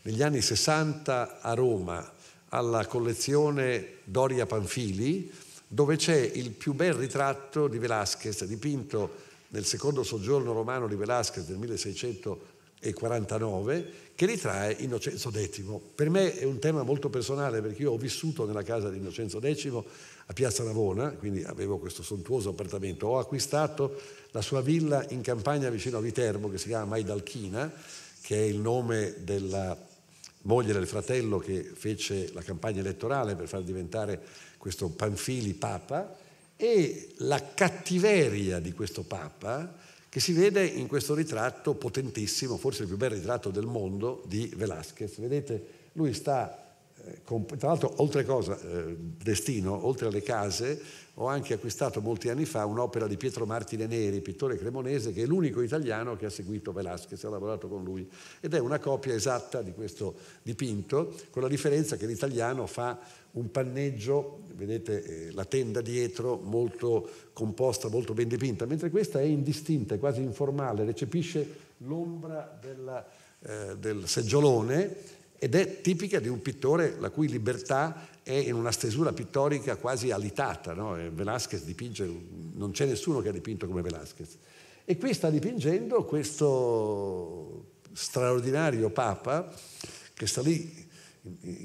negli anni 60 a Roma alla collezione Doria Panfili, dove c'è il più bel ritratto di Velázquez dipinto nel secondo soggiorno romano di Velázquez del 1649 che ritrae Innocenzo X. Per me è un tema molto personale perché io ho vissuto nella casa di Innocenzo X a Piazza Navona, quindi avevo questo sontuoso appartamento, ho acquistato la sua villa in campagna vicino a Viterbo che si chiama Maidalchina, che è il nome della moglie del fratello che fece la campagna elettorale per far diventare questo Panfili Papa, e la cattiveria di questo Papa che si vede in questo ritratto potentissimo, forse il più bel ritratto del mondo, di Velázquez. Vedete, lui sta eh, tra l'altro, oltre cosa, eh, destino, oltre alle case, ho anche acquistato molti anni fa un'opera di Pietro Martine Neri, pittore cremonese, che è l'unico italiano che ha seguito Velasquez, ha lavorato con lui. Ed è una copia esatta di questo dipinto, con la differenza che l'italiano fa un panneggio, vedete eh, la tenda dietro, molto composta, molto ben dipinta, mentre questa è indistinta, è quasi informale, recepisce l'ombra della, eh, del seggiolone ed è tipica di un pittore la cui libertà è in una stesura pittorica quasi alitata. No? Eh, Velázquez dipinge, non c'è nessuno che ha dipinto come Velázquez. E qui sta dipingendo questo straordinario Papa che sta lì,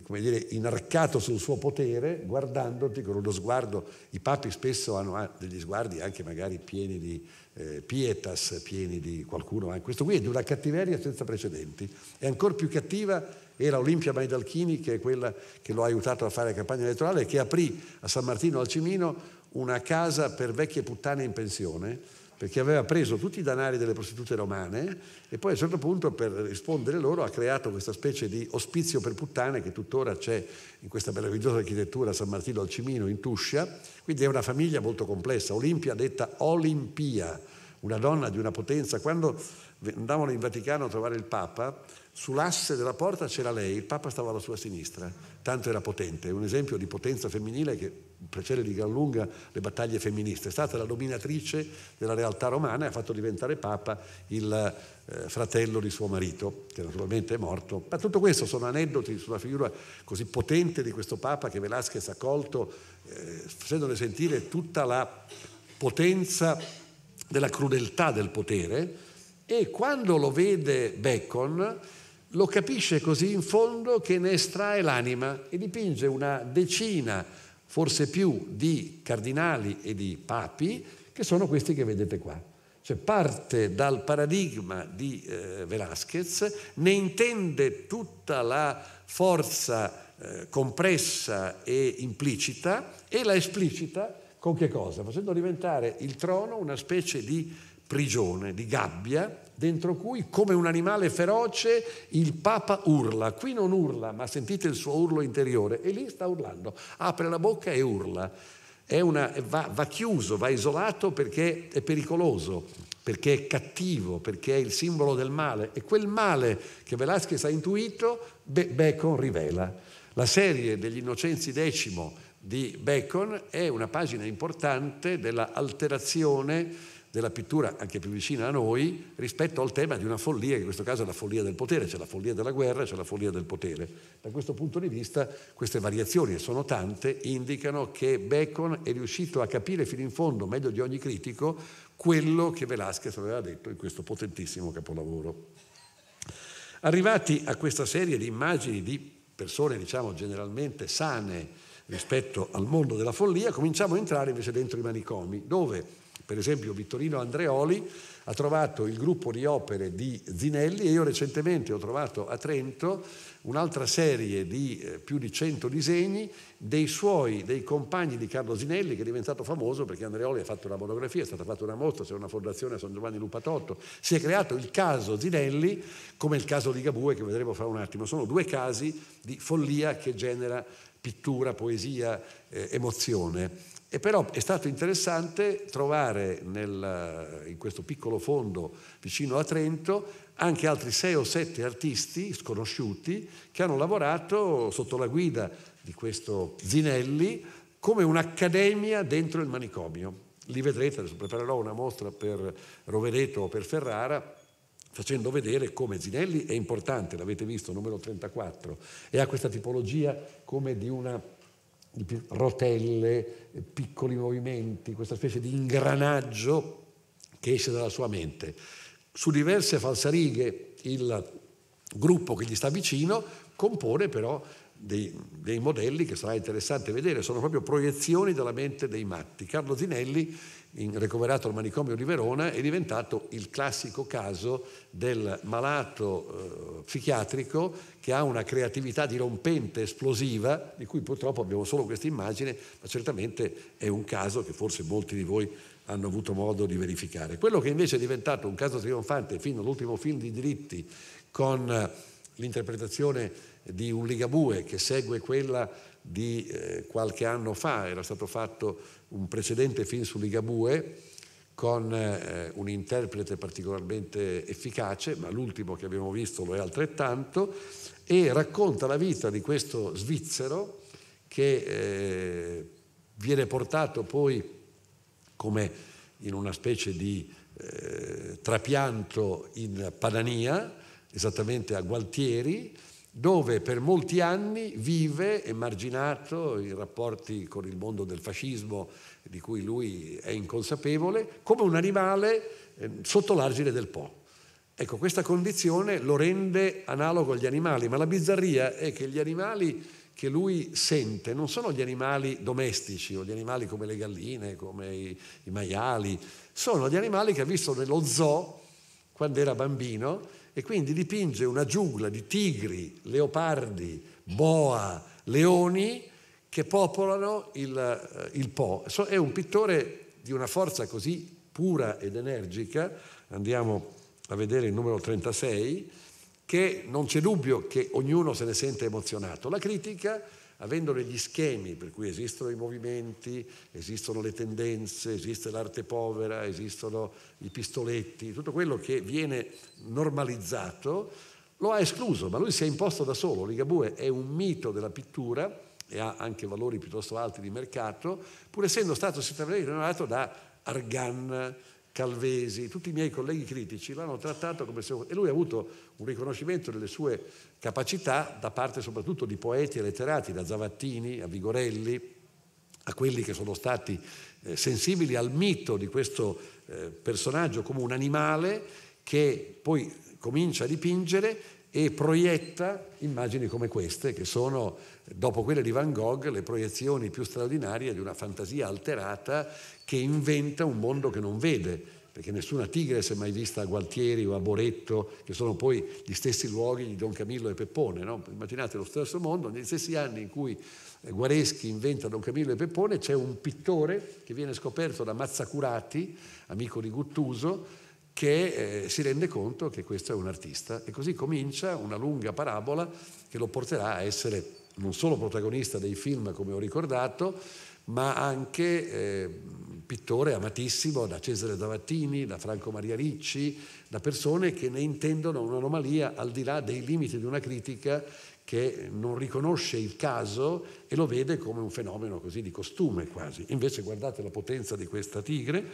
come dire, inarcato sul suo potere, guardandoti con uno sguardo. I papi spesso hanno ah, degli sguardi anche magari pieni di eh, pietas, pieni di qualcuno. Questo qui è di una cattiveria senza precedenti. È ancora più cattiva era Olimpia Maidalchini, che è quella che lo ha aiutato a fare la campagna elettorale, che aprì a San Martino al Cimino una casa per vecchie puttane in pensione, perché aveva preso tutti i danari delle prostitute romane e poi a un certo punto per rispondere loro ha creato questa specie di ospizio per puttane che tuttora c'è in questa meravigliosa architettura San Martino al Cimino in Tuscia, quindi è una famiglia molto complessa, Olimpia detta Olimpia, una donna di una potenza. Quando andavano in Vaticano a trovare il Papa, sull'asse della porta c'era lei, il Papa stava alla sua sinistra, tanto era potente, un esempio di potenza femminile che precede di gran lunga le battaglie femministe. È stata la dominatrice della realtà romana e ha fatto diventare Papa il eh, fratello di suo marito, che naturalmente è morto. Ma tutto questo sono aneddoti sulla figura così potente di questo Papa che Velasquez ha colto, eh, facendone sentire tutta la potenza della crudeltà del potere e quando lo vede Bacon lo capisce così in fondo che ne estrae l'anima e dipinge una decina, forse più, di cardinali e di papi che sono questi che vedete qua. Cioè parte dal paradigma di eh, Velázquez, ne intende tutta la forza eh, compressa e implicita e la esplicita con che cosa? Facendo diventare il trono una specie di prigione, di gabbia, dentro cui, come un animale feroce, il Papa urla. Qui non urla, ma sentite il suo urlo interiore. E lì sta urlando. Apre la bocca e urla. Una, va, va, chiuso, va isolato perché è pericoloso, perché è cattivo, perché è il simbolo del male. E quel male che Velasquez ha intuito, Bacon rivela. La serie degli Innocenzi X di Bacon è una pagina importante dell'alterazione della pittura anche più vicina a noi rispetto al tema di una follia, che in questo caso è la follia del potere, c'è la follia della guerra, c'è la follia del potere. Da questo punto di vista queste variazioni, e sono tante, indicano che Bacon è riuscito a capire fino in fondo, meglio di ogni critico, quello che Velázquez aveva detto in questo potentissimo capolavoro. Arrivati a questa serie di immagini di persone, diciamo, generalmente sane, rispetto al mondo della follia, cominciamo a entrare invece dentro i manicomi, dove per esempio Vittorino Andreoli ha trovato il gruppo di opere di Zinelli e io recentemente ho trovato a Trento un'altra serie di eh, più di 100 disegni dei suoi, dei compagni di Carlo Zinelli che è diventato famoso perché Andreoli ha fatto una monografia, è stata fatta una mostra, c'è una fondazione a San Giovanni Lupatotto, si è creato il caso Zinelli come il caso Ligabue che vedremo fra un attimo, sono due casi di follia che genera pittura, poesia, eh, emozione. E però è stato interessante trovare nel, eh, in questo piccolo fondo vicino a Trento anche altri sei o sette artisti sconosciuti che hanno lavorato sotto la guida di questo Zinelli come un'accademia dentro il manicomio. Li vedrete, adesso preparerò una mostra per Rovereto o per Ferrara, facendo vedere come Zinelli è importante, l'avete visto, numero 34, e ha questa tipologia come di una di rotelle, piccoli movimenti, questa specie di ingranaggio che esce dalla sua mente. Su diverse falsarighe il gruppo che gli sta vicino compone però dei, dei modelli che sarà interessante vedere, sono proprio proiezioni della mente dei matti. Carlo Zinelli in, recuperato al manicomio di Verona, è diventato il classico caso del malato eh, psichiatrico che ha una creatività dirompente, esplosiva, di cui purtroppo abbiamo solo questa immagine, ma certamente è un caso che forse molti di voi hanno avuto modo di verificare. Quello che invece è diventato un caso trionfante fino all'ultimo film di diritti con eh, l'interpretazione di un Ligabue che segue quella di eh, qualche anno fa, era stato fatto un precedente film su Ligabue con eh, un interprete particolarmente efficace, ma l'ultimo che abbiamo visto lo è altrettanto, e racconta la vita di questo svizzero che eh, viene portato poi come in una specie di eh, trapianto in Padania, esattamente a Gualtieri, dove per molti anni vive emarginato in rapporti con il mondo del fascismo di cui lui è inconsapevole, come un animale ehm, sotto l'argine del Po. Ecco, questa condizione lo rende analogo agli animali, ma la bizzarria è che gli animali che lui sente non sono gli animali domestici o gli animali come le galline, come i, i maiali, sono gli animali che ha visto nello zoo quando era bambino e quindi dipinge una giungla di tigri, leopardi, boa, leoni che popolano il, eh, il Po. è un pittore di una forza così pura ed energica, andiamo a vedere il numero 36, che non c'è dubbio che ognuno se ne sente emozionato. La critica avendo degli schemi per cui esistono i movimenti, esistono le tendenze, esiste l'arte povera, esistono i pistoletti, tutto quello che viene normalizzato lo ha escluso, ma lui si è imposto da solo. Ligabue è un mito della pittura e ha anche valori piuttosto alti di mercato, pur essendo stato segnalato da Argan, Calvesi, tutti i miei colleghi critici l'hanno trattato come se... e lui ha avuto un riconoscimento delle sue capacità da parte soprattutto di poeti e letterati, da Zavattini a Vigorelli, a quelli che sono stati eh, sensibili al mito di questo eh, personaggio come un animale che poi comincia a dipingere e proietta immagini come queste, che sono, dopo quelle di Van Gogh, le proiezioni più straordinarie di una fantasia alterata che inventa un mondo che non vede perché nessuna tigre si è mai vista a Gualtieri o a Boretto, che sono poi gli stessi luoghi di Don Camillo e Peppone. No? Immaginate lo stesso mondo, negli stessi anni in cui eh, Guareschi inventa Don Camillo e Peppone, c'è un pittore che viene scoperto da Mazzacurati, amico di Guttuso, che eh, si rende conto che questo è un artista e così comincia una lunga parabola che lo porterà a essere non solo protagonista dei film, come ho ricordato, ma anche... Eh, pittore amatissimo da Cesare Zavattini, da Franco Maria Ricci, da persone che ne intendono un'anomalia al di là dei limiti di una critica che non riconosce il caso e lo vede come un fenomeno così di costume quasi. Invece guardate la potenza di questa tigre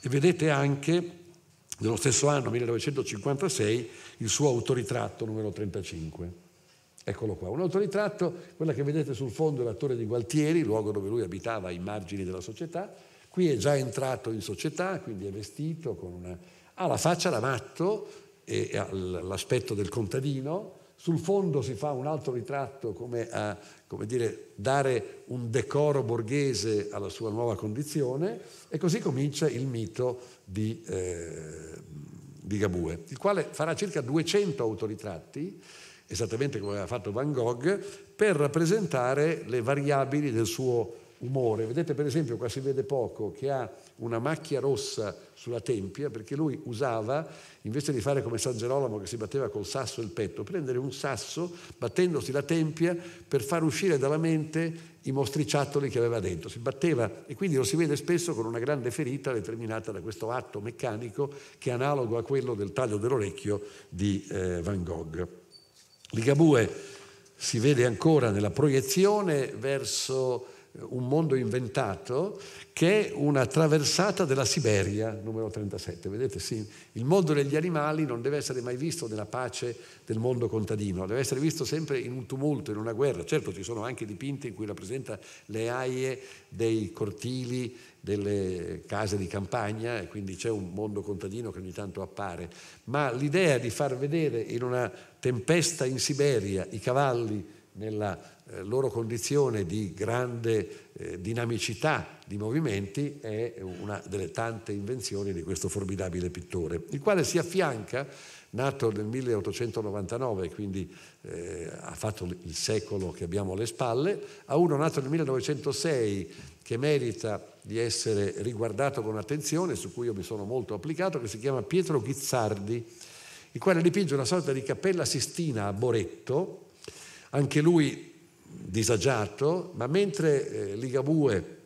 e vedete anche dello stesso anno 1956 il suo autoritratto numero 35. Eccolo qua, un autoritratto, quella che vedete sul fondo è la torre di Gualtieri, luogo dove lui abitava ai margini della società, Qui è già entrato in società, quindi è vestito con una... ha la faccia da matto e ha l'aspetto del contadino, sul fondo si fa un altro ritratto come a come dire, dare un decoro borghese alla sua nuova condizione e così comincia il mito di, eh, di Gabue, il quale farà circa 200 autoritratti, esattamente come aveva fatto Van Gogh, per rappresentare le variabili del suo umore. Vedete per esempio, qua si vede poco, che ha una macchia rossa sulla tempia perché lui usava, invece di fare come San Gerolamo che si batteva col sasso il petto, prendere un sasso battendosi la tempia per far uscire dalla mente i mostriciattoli che aveva dentro. Si batteva e quindi lo si vede spesso con una grande ferita determinata da questo atto meccanico che è analogo a quello del taglio dell'orecchio di eh, Van Gogh. Ligabue si vede ancora nella proiezione verso un mondo inventato che è una traversata della Siberia, numero 37. Vedete, sì, il mondo degli animali non deve essere mai visto nella pace del mondo contadino, deve essere visto sempre in un tumulto, in una guerra. Certo, ci sono anche dipinti in cui rappresenta le aie dei cortili, delle case di campagna, e quindi c'è un mondo contadino che ogni tanto appare. Ma l'idea di far vedere in una tempesta in Siberia i cavalli nella eh, loro condizione di grande eh, dinamicità di movimenti è una delle tante invenzioni di questo formidabile pittore, il quale si affianca, nato nel 1899, quindi eh, ha fatto il secolo che abbiamo alle spalle, a uno nato nel 1906 che merita di essere riguardato con attenzione, su cui io mi sono molto applicato, che si chiama Pietro Ghizzardi, il quale dipinge una sorta di cappella sistina a Boretto, anche lui disagiato, ma mentre eh, Ligabue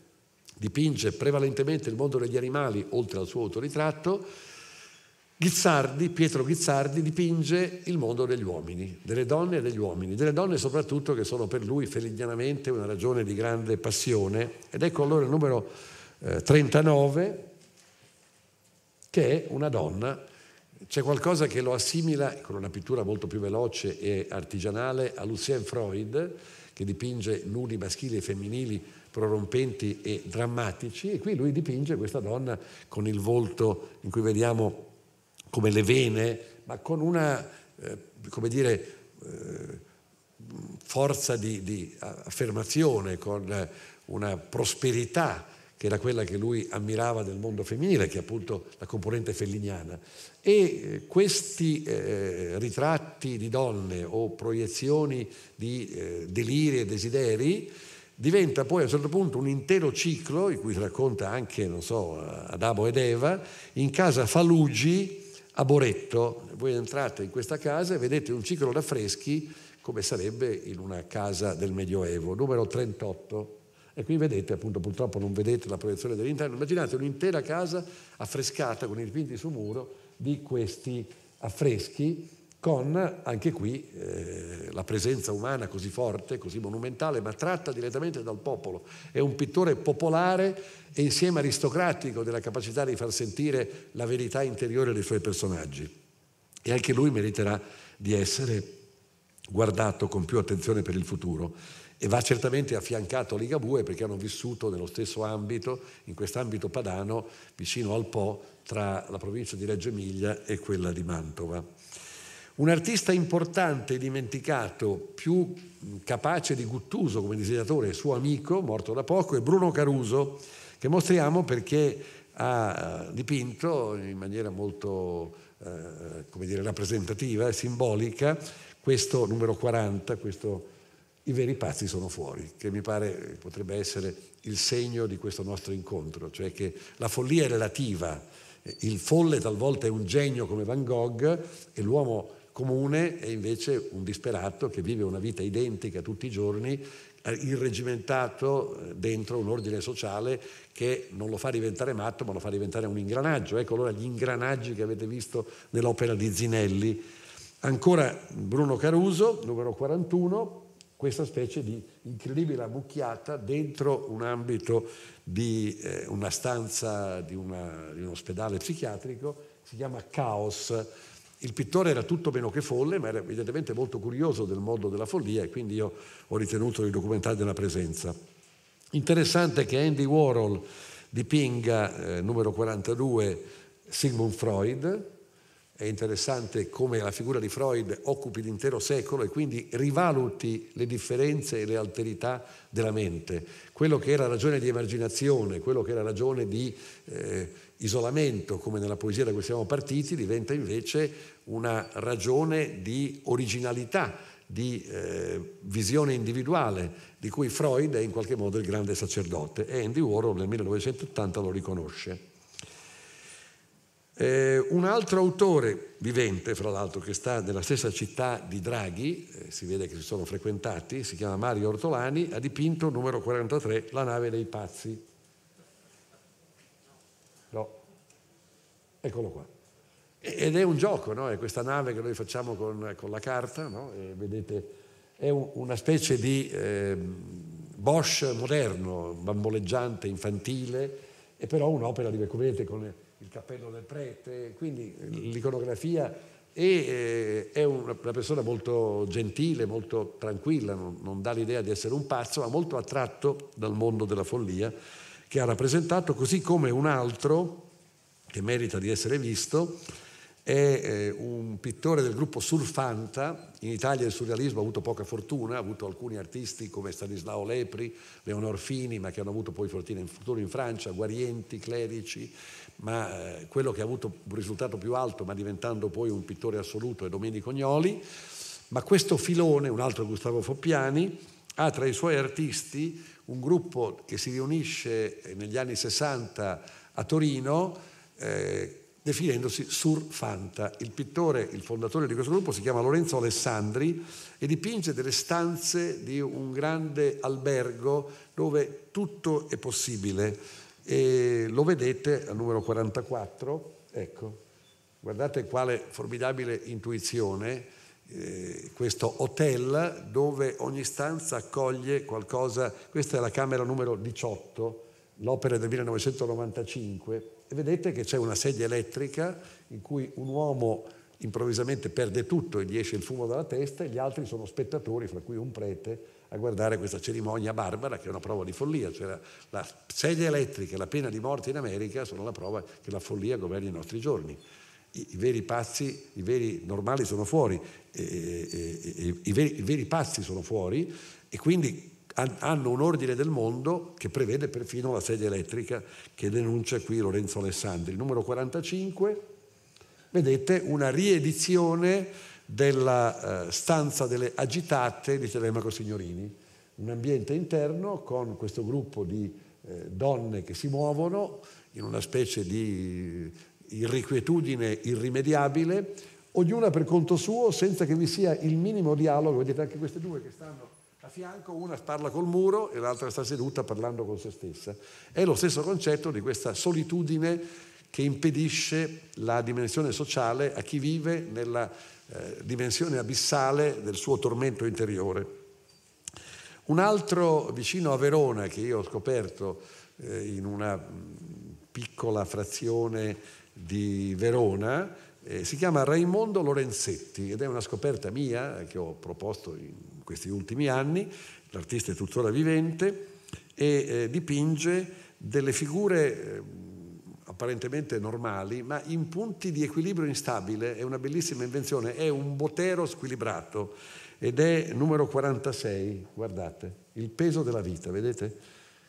dipinge prevalentemente il mondo degli animali, oltre al suo autoritratto, Ghizzardi, Pietro Ghizzardi dipinge il mondo degli uomini, delle donne e degli uomini, delle donne soprattutto che sono per lui felignanamente una ragione di grande passione. Ed ecco allora il numero 39 eh, che è una donna c'è qualcosa che lo assimila con una pittura molto più veloce e artigianale a Lucien Freud, che dipinge nudi maschili e femminili prorompenti e drammatici, e qui lui dipinge questa donna con il volto in cui vediamo come le vene, ma con una, eh, come dire, eh, forza di, di, affermazione, con una prosperità che era quella che lui ammirava del mondo femminile, che è appunto la componente felliniana. E eh, questi eh, ritratti di donne o proiezioni di eh, deliri e desideri diventa poi a un certo punto un intero ciclo, in cui si racconta anche, non so, Adamo ed Eva, in casa Falugi a Boretto. Voi entrate in questa casa e vedete un ciclo d'affreschi come sarebbe in una casa del Medioevo, numero 38. E qui vedete, appunto purtroppo non vedete la proiezione dell'interno, immaginate un'intera casa affrescata con i dipinti su muro di questi affreschi con anche qui eh, la presenza umana così forte, così monumentale, ma tratta direttamente dal popolo. È un pittore popolare e insieme aristocratico della capacità di far sentire la verità interiore dei suoi personaggi. E anche lui meriterà di essere guardato con più attenzione per il futuro e va certamente affiancato a Ligabue perché hanno vissuto nello stesso ambito, in quest'ambito padano, vicino al Po, tra la provincia di Reggio Emilia e quella di Mantova. Un artista importante e dimenticato, più capace di Guttuso come disegnatore suo amico, morto da poco, è Bruno Caruso, che mostriamo perché ha eh, dipinto in maniera molto eh, come dire, rappresentativa e simbolica questo numero 40, questo i veri pazzi sono fuori, che mi pare potrebbe essere il segno di questo nostro incontro, cioè che la follia è relativa, il folle talvolta è un genio come Van Gogh e l'uomo comune è invece un disperato che vive una vita identica tutti i giorni, eh, irregimentato eh, dentro un ordine sociale che non lo fa diventare matto ma lo fa diventare un ingranaggio. Ecco allora gli ingranaggi che avete visto nell'opera di Zinelli. Ancora Bruno Caruso, numero 41, questa specie di incredibile ammucchiata dentro un ambito di eh, una stanza di, una, di, un ospedale psichiatrico, si chiama Chaos. Il pittore era tutto meno che folle, ma era evidentemente molto curioso del mondo della follia e quindi io ho ritenuto di documentarne la presenza. Interessante che Andy Warhol dipinga, eh, numero 42, Sigmund Freud, è interessante come la figura di Freud occupi l'intero secolo e quindi rivaluti le differenze e le alterità della mente. Quello che era ragione di emarginazione, quello che era ragione di eh, isolamento, come nella poesia da cui siamo partiti, diventa invece una ragione di originalità, di eh, visione individuale, di cui Freud è in qualche modo il grande sacerdote e Andy Warhol nel 1980 lo riconosce. Eh, un altro autore vivente, fra l'altro, che sta nella stessa città di Draghi, eh, si vede che si sono frequentati, si chiama Mario Ortolani, ha dipinto numero 43, La nave dei pazzi. No, eccolo qua. Ed è un gioco, no? è questa nave che noi facciamo con, con la carta, no? vedete, è un, una specie di eh, Bosch moderno, bamboleggiante, infantile, e però un'opera di, come vedete, con il cappello del prete, quindi l'iconografia e eh, è una persona molto gentile, molto tranquilla, non, non dà l'idea di essere un pazzo, ma molto attratto dal mondo della follia che ha rappresentato, così come un altro che merita di essere visto, è eh, un pittore del gruppo Surfanta, in Italia il surrealismo ha avuto poca fortuna, ha avuto alcuni artisti come Stanislao Lepri, Leonor Fini, ma che hanno avuto poi fortuna in, futuro in Francia, Guarienti, Clerici, ma eh, quello che ha avuto un risultato più alto, ma diventando poi un pittore assoluto, è Domenico Gnoli. Ma questo filone, un altro Gustavo Foppiani, ha tra i suoi artisti un gruppo che si riunisce eh, negli anni 60 a Torino, eh, definendosi Surfanta. Il pittore, il fondatore di questo gruppo, si chiama Lorenzo Alessandri e dipinge delle stanze di un grande albergo dove tutto è possibile e lo vedete al numero 44, ecco, guardate quale formidabile intuizione, eh, questo hotel dove ogni stanza accoglie qualcosa, questa è la camera numero 18, l'opera del 1995, e vedete che c'è una sedia elettrica in cui un uomo improvvisamente perde tutto e gli esce il fumo dalla testa e gli altri sono spettatori, fra cui un prete, a guardare questa cerimonia barbara che è una prova di follia, cioè la, la sedia elettrica e la pena di morte in America sono la prova che la follia governa i nostri giorni. I, i veri pazzi, i veri normali sono fuori, e, e, e, i, veri, i veri pazzi sono fuori e quindi hanno un ordine del mondo che prevede perfino la sedia elettrica che denuncia qui Lorenzo Alessandri. Numero 45, vedete una riedizione della eh, stanza delle agitate di Telemaco Signorini, un ambiente interno con questo gruppo di eh, donne che si muovono in una specie di irrequietudine irrimediabile, ognuna per conto suo, senza che vi sia il minimo dialogo. Vedete anche queste due che stanno a fianco, una parla col muro e l'altra sta seduta parlando con se stessa. È lo stesso concetto di questa solitudine che impedisce la dimensione sociale a chi vive nella eh, dimensione abissale del suo tormento interiore. Un altro vicino a Verona che io ho scoperto eh, in una mm, piccola frazione di Verona eh, si chiama Raimondo Lorenzetti ed è una scoperta mia eh, che ho proposto in questi ultimi anni, l'artista è tuttora vivente e eh, dipinge delle figure apparentemente normali, ma in punti di equilibrio instabile, è una bellissima invenzione, è un botero squilibrato ed è numero 46, guardate, il peso della vita, vedete?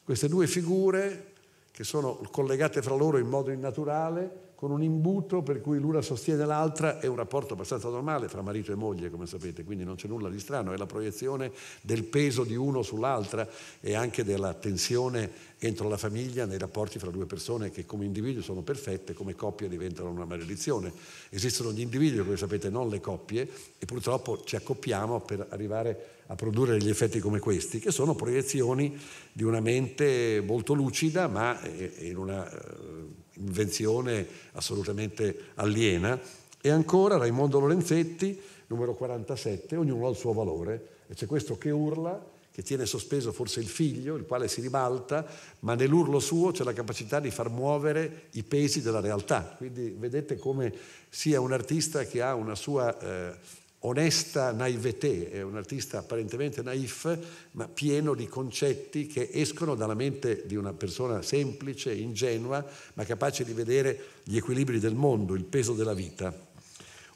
Queste due figure che sono collegate fra loro in modo innaturale, con un imbuto per cui l'una sostiene l'altra, è un rapporto abbastanza normale fra marito e moglie, come sapete, quindi non c'è nulla di strano, è la proiezione del peso di uno sull'altra e anche della tensione entro la famiglia nei rapporti fra due persone che come individui sono perfette, come coppia diventano una maledizione. Esistono gli individui, come sapete, non le coppie e purtroppo ci accoppiamo per arrivare a produrre degli effetti come questi, che sono proiezioni di una mente molto lucida ma eh, in una eh, invenzione assolutamente aliena. E ancora Raimondo Lorenzetti, numero 47, ognuno ha il suo valore. E c'è questo che urla, che tiene sospeso forse il figlio, il quale si ribalta, ma nell'urlo suo c'è la capacità di far muovere i pesi della realtà. Quindi vedete come sia un artista che ha una sua... Eh, onesta naivete, è un artista apparentemente naif, ma pieno di concetti che escono dalla mente di una persona semplice, ingenua, ma capace di vedere gli equilibri del mondo, il peso della vita.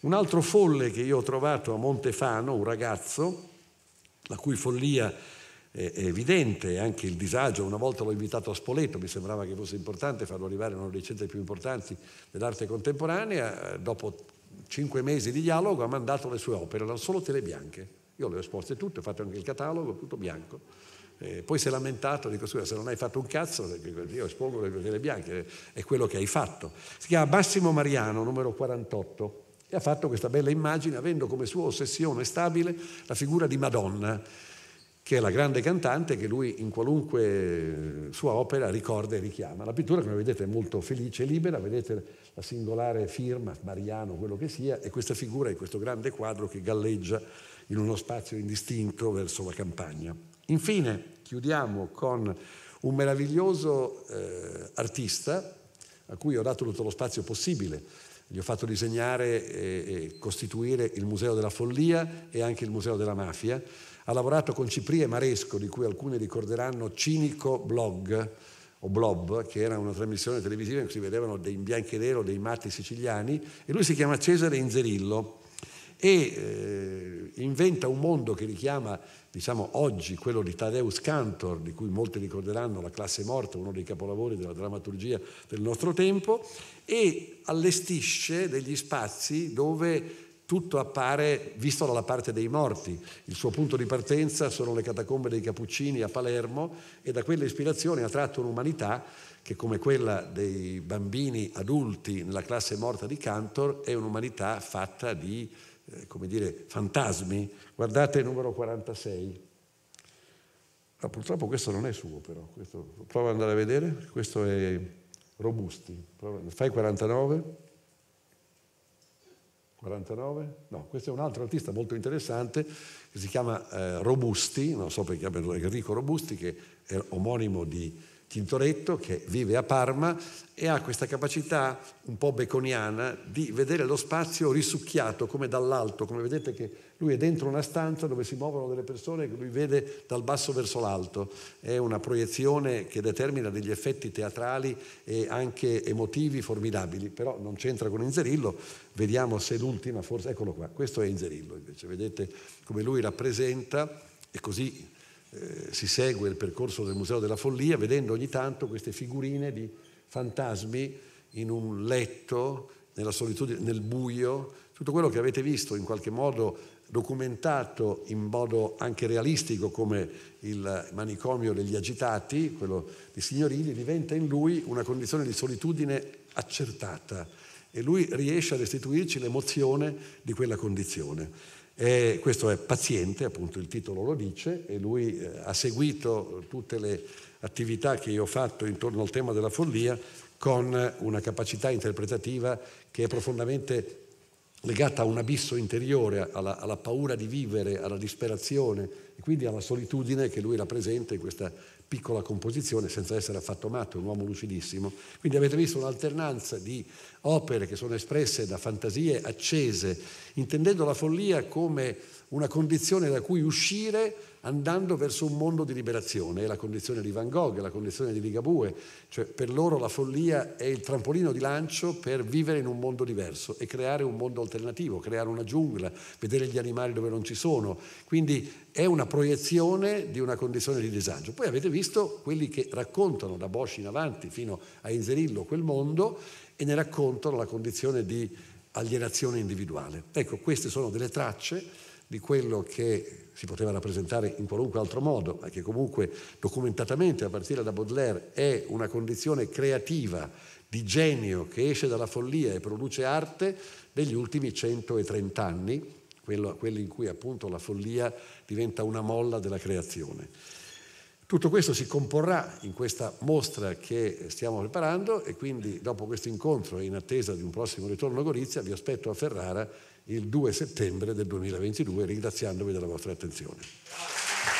Un altro folle che io ho trovato a Montefano, un ragazzo, la cui follia è evidente, anche il disagio, una volta l'ho invitato a Spoleto, mi sembrava che fosse importante farlo arrivare in uno dei centri più importanti dell'arte contemporanea, dopo cinque mesi di dialogo, ha mandato le sue opere, erano solo tele bianche. Io le ho esposte tutte, ho fatto anche il catalogo, tutto bianco. Eh, poi si è lamentato, dico scusa, se non hai fatto un cazzo, io espongo le tele bianche, è quello che hai fatto. Si chiama Massimo Mariano, numero 48, e ha fatto questa bella immagine avendo come sua ossessione stabile la figura di Madonna, che è la grande cantante che lui in qualunque eh, sua opera ricorda e richiama. La pittura, come vedete, è molto felice e libera, vedete la singolare firma, Mariano, quello che sia, e questa figura è questo grande quadro che galleggia in uno spazio indistinto verso la campagna. Infine, chiudiamo con un meraviglioso eh, artista a cui ho dato tutto lo spazio possibile. Gli ho fatto disegnare e, e costituire il Museo della Follia e anche il Museo della Mafia. Ha lavorato con Cipri e Maresco, di cui alcuni ricorderanno Cinico Blog, o Blob, che era una trasmissione televisiva in cui si vedevano dei bianchi e nero, dei matti siciliani, e lui si chiama Cesare Inzerillo e eh, inventa un mondo che richiama diciamo, oggi quello di Tadeus Cantor, di cui molti ricorderanno La classe morta, uno dei capolavori della drammaturgia del nostro tempo, e allestisce degli spazi dove tutto appare visto dalla parte dei morti. Il suo punto di partenza sono le catacombe dei Cappuccini a Palermo e da quelle ispirazioni ha tratto un'umanità che come quella dei bambini adulti nella classe morta di Cantor è un'umanità fatta di, eh, come dire, fantasmi. Guardate il numero 46. Ah, purtroppo questo non è suo però, questo, prova ad andare a vedere, questo è Robusti, fai 49. 49? No, questo è un altro artista molto interessante che si chiama eh, Robusti, non so perché abbia Enrico Robusti, che è omonimo di Tintoretto, che vive a Parma e ha questa capacità un po' beconiana di vedere lo spazio risucchiato come dall'alto, come vedete che lui è dentro una stanza dove si muovono delle persone che lui vede dal basso verso l'alto. È una proiezione che determina degli effetti teatrali e anche emotivi formidabili, però non c'entra con Inzerillo. Vediamo se l'ultima, forse, eccolo qua, questo è Inzerillo invece, vedete come lui rappresenta e così eh, si segue il percorso del Museo della Follia vedendo ogni tanto queste figurine di fantasmi in un letto, nella solitudine, nel buio, tutto quello che avete visto in qualche modo documentato in modo anche realistico come il manicomio degli agitati, quello di Signorini, diventa in lui una condizione di solitudine accertata e lui riesce a restituirci l'emozione di quella condizione. E questo è paziente, appunto il titolo lo dice, e lui eh, ha seguito tutte le attività che io ho fatto intorno al tema della follia con una capacità interpretativa che è profondamente legata a un abisso interiore, alla, alla, paura di vivere, alla disperazione e quindi alla solitudine che lui rappresenta in questa piccola composizione senza essere affatto matto, un uomo lucidissimo. Quindi avete visto un'alternanza di opere che sono espresse da fantasie accese, intendendo la follia come una condizione da cui uscire andando verso un mondo di liberazione. È la condizione di Van Gogh, è la condizione di Ligabue, cioè per loro la follia è il trampolino di lancio per vivere in un mondo diverso e creare un mondo alternativo, creare una giungla, vedere gli animali dove non ci sono. Quindi è una proiezione di una condizione di disagio. Poi avete visto quelli che raccontano da Bosch in avanti fino a Inzerillo quel mondo e ne raccontano la condizione di alienazione individuale. Ecco, queste sono delle tracce di quello che si poteva rappresentare in qualunque altro modo, ma che comunque documentatamente a partire da Baudelaire è una condizione creativa di genio che esce dalla follia e produce arte degli ultimi 130 anni, quello, quelli in cui appunto la follia diventa una molla della creazione. Tutto questo si comporrà in questa mostra che stiamo preparando e quindi dopo questo incontro e in attesa di un prossimo ritorno a Gorizia vi aspetto a Ferrara il 2 settembre del 2022, ringraziandovi della vostra attenzione.